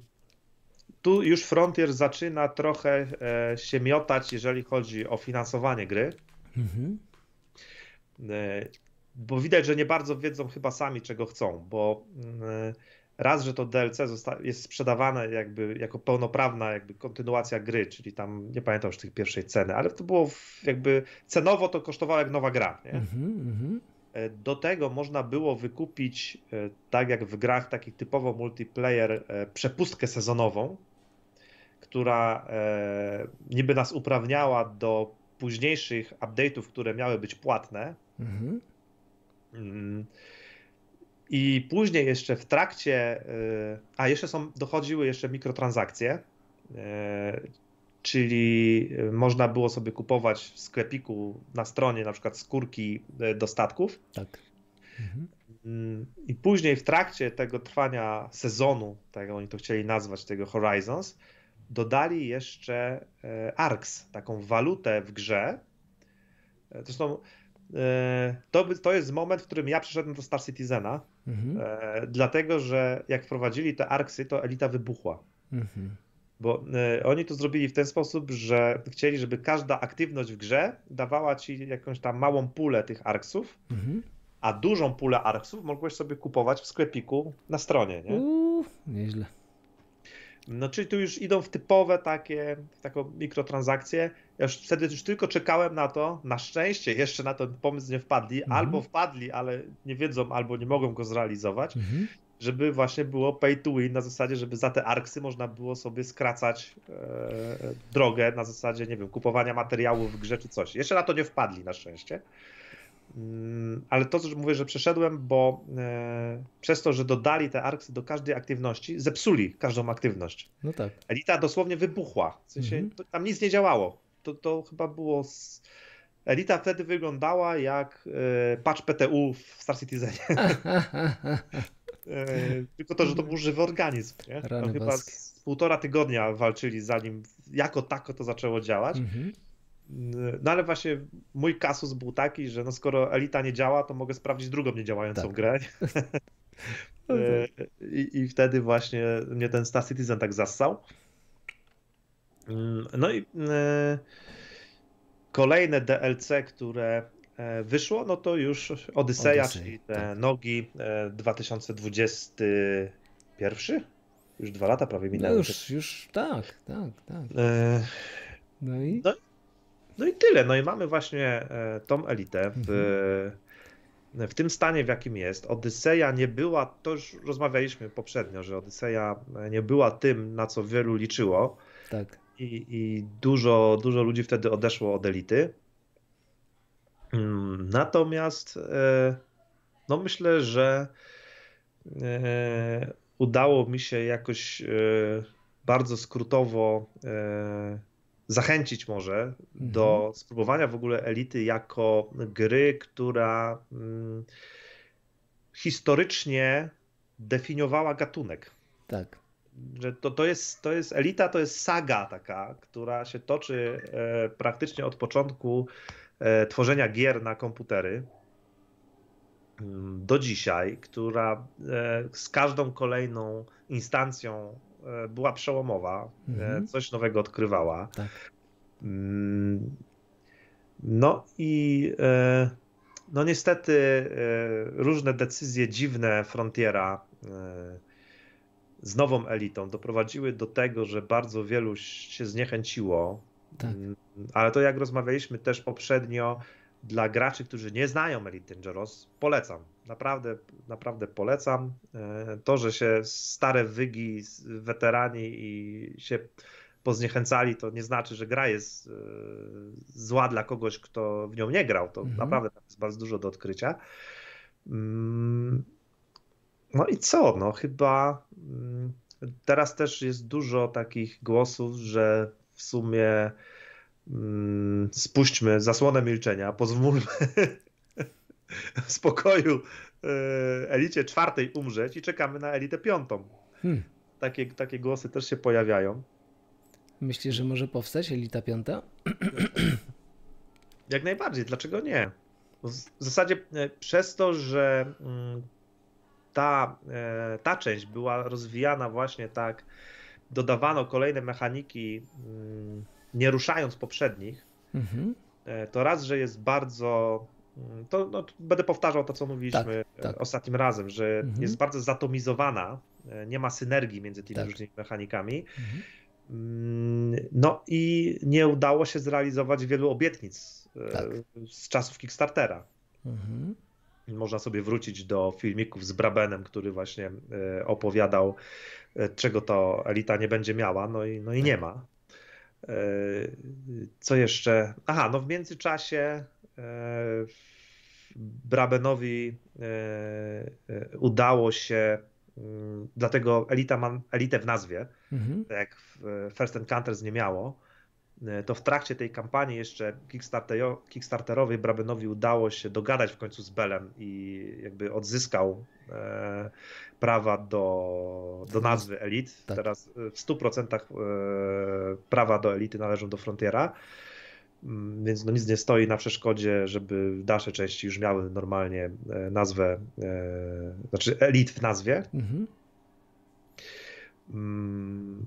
tu już Frontier zaczyna trochę e, się miotać, jeżeli chodzi o finansowanie gry. Mhm. E, bo widać, że nie bardzo wiedzą chyba sami, czego chcą, bo mm, e, raz, że to DLC jest sprzedawane jakby jako pełnoprawna jakby kontynuacja gry, czyli tam nie pamiętam już tych pierwszej ceny, ale to było jakby cenowo to kosztowało jak nowa gra. Nie? Mhm, mhm. E, do tego można było wykupić, e, tak jak w grach takich typowo multiplayer, e, przepustkę sezonową, która niby nas uprawniała do późniejszych update'ów, które miały być płatne. Mhm. Mm. I później jeszcze w trakcie, a jeszcze są, dochodziły jeszcze mikrotransakcje, czyli e, można było sobie kupować w sklepiku na stronie na przykład skórki e, dostatków. Tak. Mhm. Mm, I później w trakcie tego trwania sezonu, tak jak oni to chcieli nazwać, tego Horizons, dodali jeszcze e, ARX, taką walutę w grze. Zresztą to, to jest moment, w którym ja przeszedłem do Star Citizena, mhm. dlatego że jak wprowadzili te ARXy, to elita wybuchła. Mhm bo e, oni to zrobili w ten sposób, że chcieli, żeby każda aktywność w grze dawała ci jakąś tam małą pulę tych arksów, mhm. a dużą pulę arksów mogłeś sobie kupować w sklepiku na stronie. Nie? nieźle. No, czyli tu już idą w typowe takie, taką mikrotransakcję. Ja już wtedy już tylko czekałem na to, na szczęście jeszcze na ten pomysł nie wpadli, mhm. albo wpadli, ale nie wiedzą, albo nie mogą go zrealizować, mhm żeby właśnie było pay to win na zasadzie, żeby za te arksy można było sobie skracać e, e drogę na zasadzie, nie wiem, kupowania materiałów w grze czy coś. Jeszcze na to nie wpadli na szczęście. Mm, ale to, co mówię, że przeszedłem, bo e, przez to, że dodali te arksy do każdej aktywności, zepsuli każdą aktywność. No tak. Elita dosłownie wybuchła. W sensie mm -hmm. tam nic nie działało. To, to chyba było. Z... Elita wtedy wyglądała jak e, patch PTU w Star Citizenie. E, tylko to, że to mhm. był żywy organizm. Nie? Rany chyba półtora tygodnia walczyli, zanim jako tako to zaczęło działać. Mhm. E, no ale właśnie mój kasus był taki, że no skoro elita nie działa, to mogę sprawdzić drugą niedziałającą tak. grę. No e, tak. I, I, wtedy właśnie mnie ten Star Citizen tak zassał. Mm, no i kolejne DLC, które E, wyszło, no to już Odyseja, Odyssey, czyli te tak. nogi 2021? E, już dwa lata prawie no minęły. No już, już, tak, tak, tak. E... No i? No, no, i tyle. No i mamy właśnie e, tą elitę w, mhm. w tym stanie, w jakim jest. Odyseja nie była, to już rozmawialiśmy poprzednio, że Odyseja nie była tym, na co wielu liczyło. Tak. I, i dużo, dużo ludzi wtedy odeszło od elity. Mm, natomiast e, no myślę, że e, udało mi się jakoś e, bardzo skrótowo zachęcić może do mhm. spróbowania w ogóle Elity jako gry, która mm, historycznie definiowała gatunek. Tak. Że to, to, jest, to jest elita, to jest saga taka, która się toczy praktycznie od początku E, tworzenia gier na komputery mm, do dzisiaj, która e, z każdą kolejną instancją e, była przełomowa, mhm. coś nowego odkrywała. Tak. Mm, no i no niestety różne decyzje dziwne Frontiera z nową elitą doprowadziły do tego, że bardzo wielu się zniechęciło tak. Mm, ale to jak rozmawialiśmy też poprzednio, dla graczy, którzy nie znają Elite Dangerous, polecam. Naprawdę, naprawdę polecam. E, to, że się stare wygi, weterani i się pozniechęcali, to nie znaczy, że gra jest e, zła dla kogoś, kto w nią nie grał. To mhm. naprawdę jest bardzo dużo do odkrycia. Mm, no i co? No chyba mm, teraz też jest dużo takich głosów, że w sumie mm, spuśćmy zasłonę milczenia, pozwólmy w spokoju e, elicie czwartej umrzeć i czekamy na elitę piątą. Hmm. Takie, takie głosy też się pojawiają. Myślisz, że może powstać elita piąta? Jak najbardziej, dlaczego nie? W zasadzie e, przez to, że mm, ta, e, ta część była rozwijana właśnie tak dodawano kolejne mechaniki, mm, nie ruszając poprzednich, mhm. E, to raz, że jest bardzo. Mm, to no, będę powtarzał to, co mówiliśmy tak, tak. ostatnim razem, że mhm. jest bardzo zatomizowana, e, nie ma synergii między tymi tak. różnymi mechanikami. Mhm. Mm, no i nie udało się zrealizować wielu obietnic e, tak. z czasów Kickstartera. Mhm. Można sobie wrócić do filmików z Brabenem, który właśnie opowiadał E, czego to elita nie będzie miała, no i, no i nie ma. E, co jeszcze? Aha, no w międzyczasie e, Brabenowi udało się, mm, dlatego elita ma elitę w nazwie, mhm. tak jak First Encounters nie miało, E, to w trakcie tej kampanii jeszcze Kickstarterowej Brabenowi udało się dogadać w końcu z Belem i jakby odzyskał e, prawa do, do nazwy Elit. Tak. Teraz w 100% e, prawa do Elity należą do Frontiera, mm, więc no nic nie stoi na przeszkodzie, żeby dalsze części już miały normalnie e, nazwę, e, znaczy Elit w nazwie. Mhm. Mm.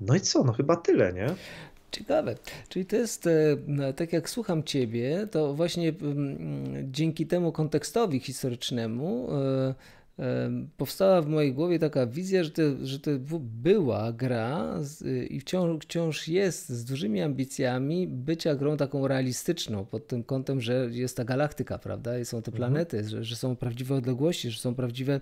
No i co, no chyba tyle, nie? Ciekawe. Czyli to jest, e, tak jak słucham Ciebie, to właśnie dzięki temu kontekstowi historycznemu e, e, powstała w mojej głowie taka wizja, że to, że to była gra i wciąż, wciąż jest z dużymi ambicjami bycia grą taką realistyczną pod tym kątem, że jest ta galaktyka, prawda? I są te mhm. planety, mhm. że, że, są prawdziwe odległości, że są prawdziwe.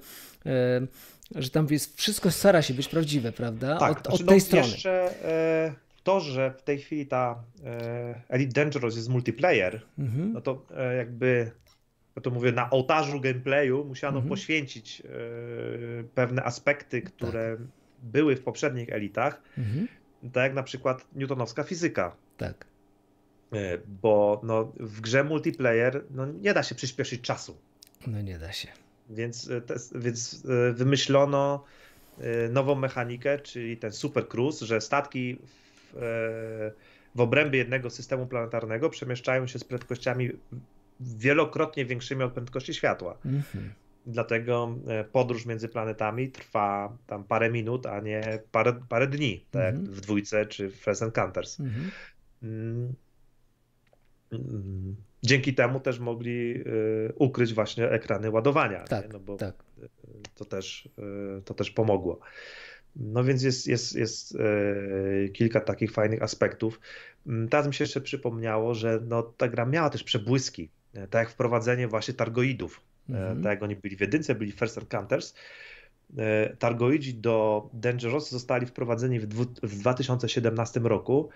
że tam jest, wszystko stara się być prawdziwe, prawda? Tak, od, znaczy, od no, tej no, strony. Jeszcze, e to, że w tej chwili ta e, Elite Dangerous jest multiplayer, mhm. no to e, jakby no to mówię, na ołtarzu gameplayu musiano mhm. poświęcić e, pewne aspekty, tak. które tak. były w poprzednich elitach, mhm. tak jak na przykład newtonowska fizyka. Tak. Bo no, w grze multiplayer no, nie da się przyspieszyć czasu. No nie da się. Więc, więc wymyślono nową mechanikę, czyli ten super cruise, że statki E, w, obrębie jednego systemu planetarnego przemieszczają się z prędkościami wielokrotnie większymi od prędkości światła. Mm -hmm. Dlatego e, podróż między planetami trwa tam parę minut, a nie parę, parę dni, tak mm -hmm. w dwójce czy w Fresh Encounters. Mhm. Mm -hmm. Dzięki temu też mogli e, ukryć właśnie ekrany ładowania, tak, no bo tak. to, też, to też pomogło. No więc jest, jest, jest e, kilka takich fajnych aspektów. Mm, teraz mi się jeszcze przypomniało, że no, ta gra miała też przebłyski, e, tak jak wprowadzenie właśnie targoidów. E, mhm. Tak jak oni byli w jedynce, byli First Encounters. Targoidzi do Dangerous zostali wprowadzeni w, dwu, w 2017 roku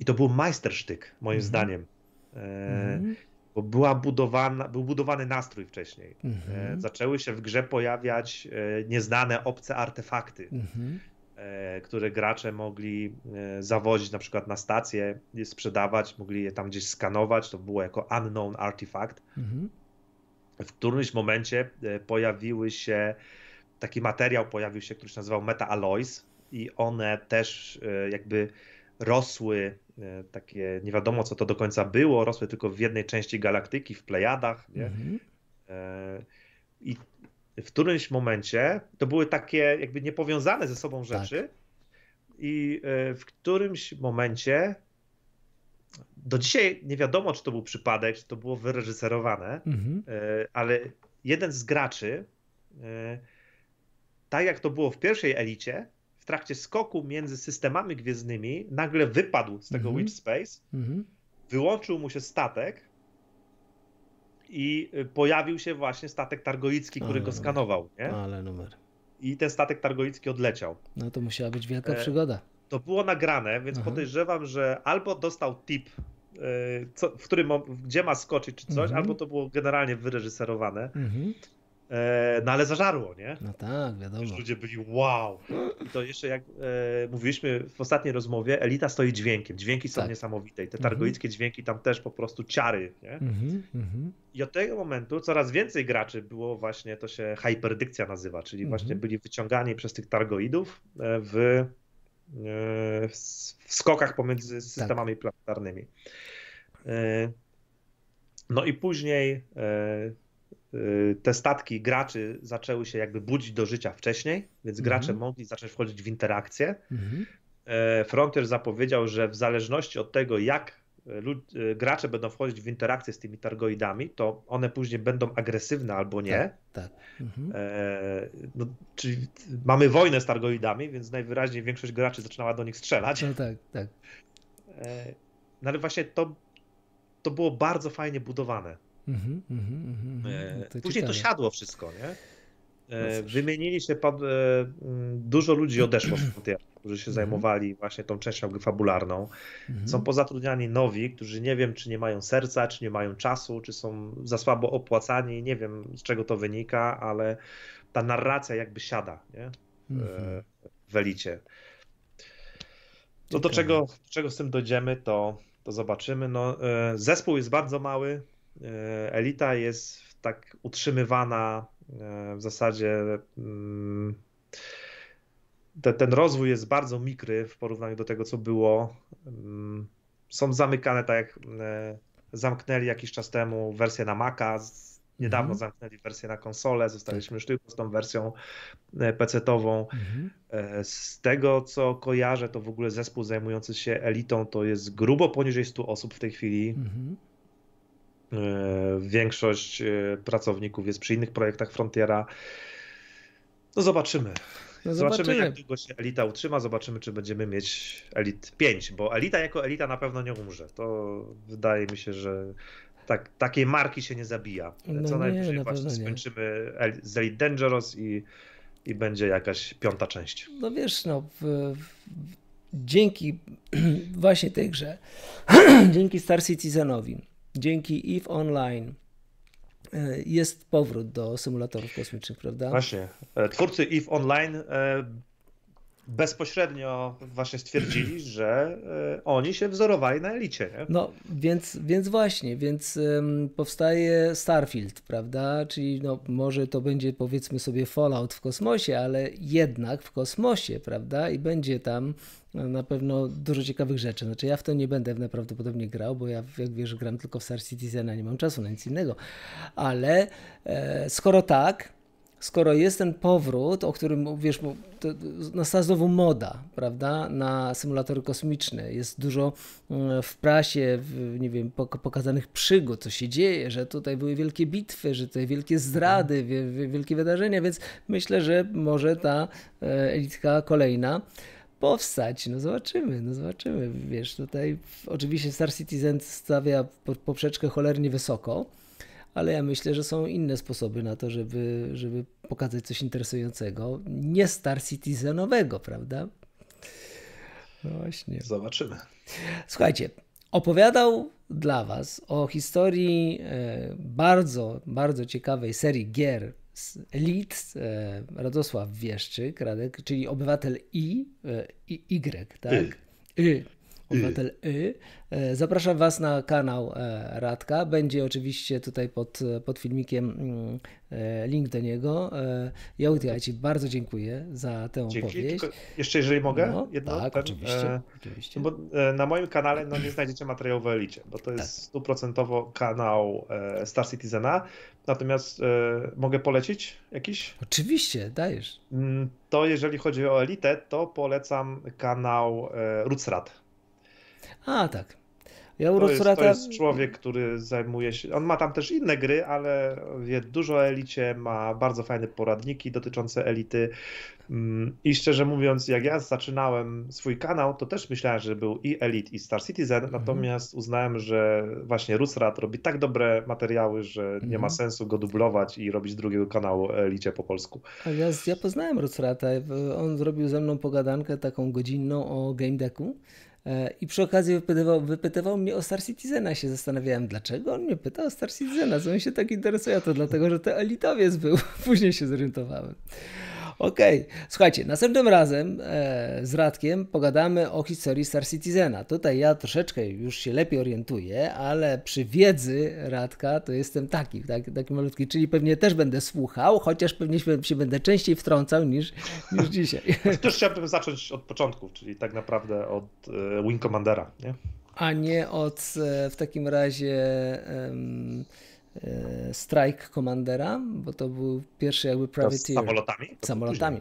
i to był majstersztyk, moim mhm. zdaniem. Mhm bo była budowana, był budowany nastrój wcześniej. E, mhm. Zaczęły się w grze pojawiać e, nieznane obce artefakty, mhm. E, które gracze mogli zawozić na przykład na stację, je sprzedawać, mogli je tam gdzieś skanować. To było jako unknown artifact. Mhm. W którymś momencie pojawiły się taki materiał pojawił się, który się nazywał Meta Alloys i one też jakby rosły e, takie, nie wiadomo co to do końca było, rosły tylko w jednej części galaktyki, w Plejadach. Nie? Mhm. E, I w którymś momencie to były takie jakby niepowiązane ze sobą tak. rzeczy. Tak. I e, w którymś momencie do dzisiaj nie wiadomo, czy to był przypadek, czy to było wyreżyserowane, mhm. ale jeden z graczy, tak jak to było w pierwszej elicie, w trakcie skoku między systemami gwiezdnymi nagle wypadł z tego mm -hmm. Witch Space, mm -hmm. wyłączył mu się statek i y, pojawił się właśnie statek targoicki, który ale go numer. skanował. Nie? Ale numer. I ten statek targoicki odleciał. No to musiała być wielka e, przygoda. To było nagrane, więc Aha. podejrzewam, że albo dostał tip, y, co, w którym, gdzie ma skoczyć czy coś, mm -hmm. albo to było generalnie wyreżyserowane. Mhm. E, no ale zażarło, nie? No tak, wiadomo. Już ludzie byli wow. I to jeszcze jak e, mówiliśmy w ostatniej rozmowie, elita stoi dźwiękiem. Dźwięki są tak. niesamowite. I te mhm. targoickie mm -hmm. dźwięki tam też po prostu ciary, nie? Mm -hmm. I od tego momentu coraz więcej graczy było właśnie, to się hyperdykcja nazywa, czyli mm -hmm. właśnie byli wyciągani przez tych targoidów e, w, e, w skokach pomiędzy tak. systemami tak. planetarnymi. No i później Y, te statki graczy zaczęły się jakby budzić do życia wcześniej, więc mhm. gracze mhm. mogli zacząć wchodzić w interakcję. Mhm. E, Frontier zapowiedział, że w zależności od tego, jak e, e, gracze będą wchodzić w interakcję z tymi targoidami, to one później będą agresywne albo nie. Tak, tak. Mhm. E, no, czyli mamy wojnę z targoidami, więc najwyraźniej większość graczy zaczynała do nich strzelać. No tak, tak. E, no ale właśnie to, to było bardzo fajnie budowane. Mm-hmm, mm-hmm, To Później ciekawe. to siadło wszystko, nie? E, no Wymienili się, e, dużo ludzi odeszło z frontier, którzy się mhm. zajmowali właśnie tą częścią gry fabularną. Są pozatrudniani nowi, którzy nie wiem, czy nie mają serca, czy nie mają czasu, czy są za słabo opłacani, nie wiem z czego to wynika, ale ta narracja jakby siada nie? w elicie. No to do czego, czego z tym dojdziemy, to, to zobaczymy. No, zespół jest bardzo mały, E, elita jest tak utrzymywana e, w zasadzie. Mm, ten rozwój jest bardzo mikry w porównaniu do tego, co było. Mm, są zamykane, tak jak e, zamknęli jakiś czas temu wersję na Maca, niedawno mhm. zamknęli wersję na konsolę, zostaliśmy tak. już tylko z tą wersją PC-ową. Mhm. Z tego, co kojarzę, to w ogóle zespół zajmujący się elitą to jest grubo poniżej 100 osób w tej chwili. Mhm E, większość e, pracowników jest przy innych projektach Frontiera. No zobaczymy. No zobaczymy. zobaczymy, jak długo się elita utrzyma, zobaczymy, czy będziemy mieć elit 5, bo elita jako elita na pewno nie umrze. To wydaje mi się, że tak, takiej marki się nie zabija. No Co nie, najwyżej na właśnie skończymy z Elite Dangerous i, i będzie jakaś piąta część. No wiesz, no w, w, dzięki właśnie tej grze, dzięki Star Citizenowi, dzięki EVE Online e, jest powrót do symulatorów kosmicznych, prawda? Właśnie. E, twórcy EVE Online e, bezpośrednio właśnie stwierdzili, że oni się wzorowali na elicie. Nie? No więc, więc właśnie, więc powstaje Starfield, prawda? Czyli no, może to będzie powiedzmy sobie Fallout w kosmosie, ale jednak w kosmosie, prawda? I będzie tam na pewno dużo ciekawych rzeczy. Znaczy ja w to nie będę prawdopodobnie grał, bo ja jak wiesz gram tylko w Star Citizen, a nie mam czasu na nic innego. Ale e, skoro tak, skoro jest ten powrót, o którym wiesz, to nastała no, znowu moda, prawda, na symulatory kosmiczne. Jest dużo mm, w prasie, w, nie wiem, pokazanych przygód, co się dzieje, że tutaj były wielkie bitwy, że tutaj wielkie zdrady, wielkie wydarzenia, więc myślę, że może ta e, elitka kolejna powstać. No zobaczymy, no zobaczymy. Wiesz, tutaj oczywiście Star Citizen stawia poprzeczkę cholernie wysoko, ale ja myślę, że są inne sposoby na to, żeby, żeby pokazać coś interesującego, nie Star Citizenowego, prawda? No właśnie. Zobaczymy. Słuchajcie, opowiadał dla Was o historii e, bardzo, bardzo ciekawej serii gier Lid e, Radosław Wieszczyk, Radek, czyli obywatel I, e, I Y, tak? Y. y obywatel Y. E, zapraszam Was na kanał e, Radka. Będzie oczywiście tutaj pod, pod filmikiem mm, e, link do niego. ja Ci bardzo dziękuję za tę Dzięki. opowieść. Tylko jeszcze jeżeli mogę? No, jedno, tak, ten, oczywiście. E, oczywiście. bo na moim kanale no, nie znajdziecie materiału o Elicie, bo to jest tak. stuprocentowo tak. kanał Star Citizena. Natomiast e, mogę polecić jakiś? Oczywiście, dajesz. Mm, to jeżeli chodzi o Elitę, to polecam kanał e, Rad. A, tak. Ja to, jest, to jest człowiek, który zajmuje się. On ma tam też inne gry, ale wie dużo o elicie, ma bardzo fajne poradniki dotyczące elity. Mm, I szczerze mówiąc, jak ja zaczynałem swój kanał, to też myślałem, że był i Elite, i Star Citizen, mhm. natomiast mhm. uznałem, że właśnie Rusrat robi tak dobre materiały, że mhm. nie ma mhm. sensu go dublować i robić drugiego kanału Elicie po polsku. Ja, ja poznałem Rusrata. On zrobił ze mną pogadankę taką godzinną o Game Decku E, I przy okazji wypytywał, wypytywał mnie o Star Citizena. Się zastanawiałem, dlaczego on mnie pyta o Star Citizena, co mi się tak interesuje. To dlatego, że to elitowiec był. Później się zorientowałem. Okej, okay. słuchajcie, następnym razem e, z Radkiem pogadamy o historii Star Citizena. Tutaj ja troszeczkę już się lepiej orientuję, ale przy wiedzy Radka to jestem taki, tak, taki malutki, czyli pewnie też będę słuchał, chociaż pewnie się będę częściej wtrącał niż, niż dzisiaj. Znaczy, też chciałbym zacząć od początków, czyli tak naprawdę od e, Wing Commandera, nie? A nie od e, w takim razie. E, strike komandera, bo to był pierwszy jakby privateer. samolotami? To samolotami.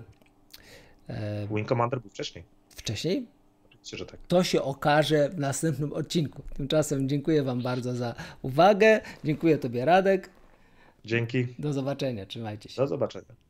E, Wing Commander był wcześniej. Wcześniej? Oczywiście, że tak. To się okaże w następnym odcinku. Tymczasem dziękuję Wam bardzo za uwagę. Dziękuję Tobie, Radek. Dzięki. Do zobaczenia. Trzymajcie się. Do zobaczenia.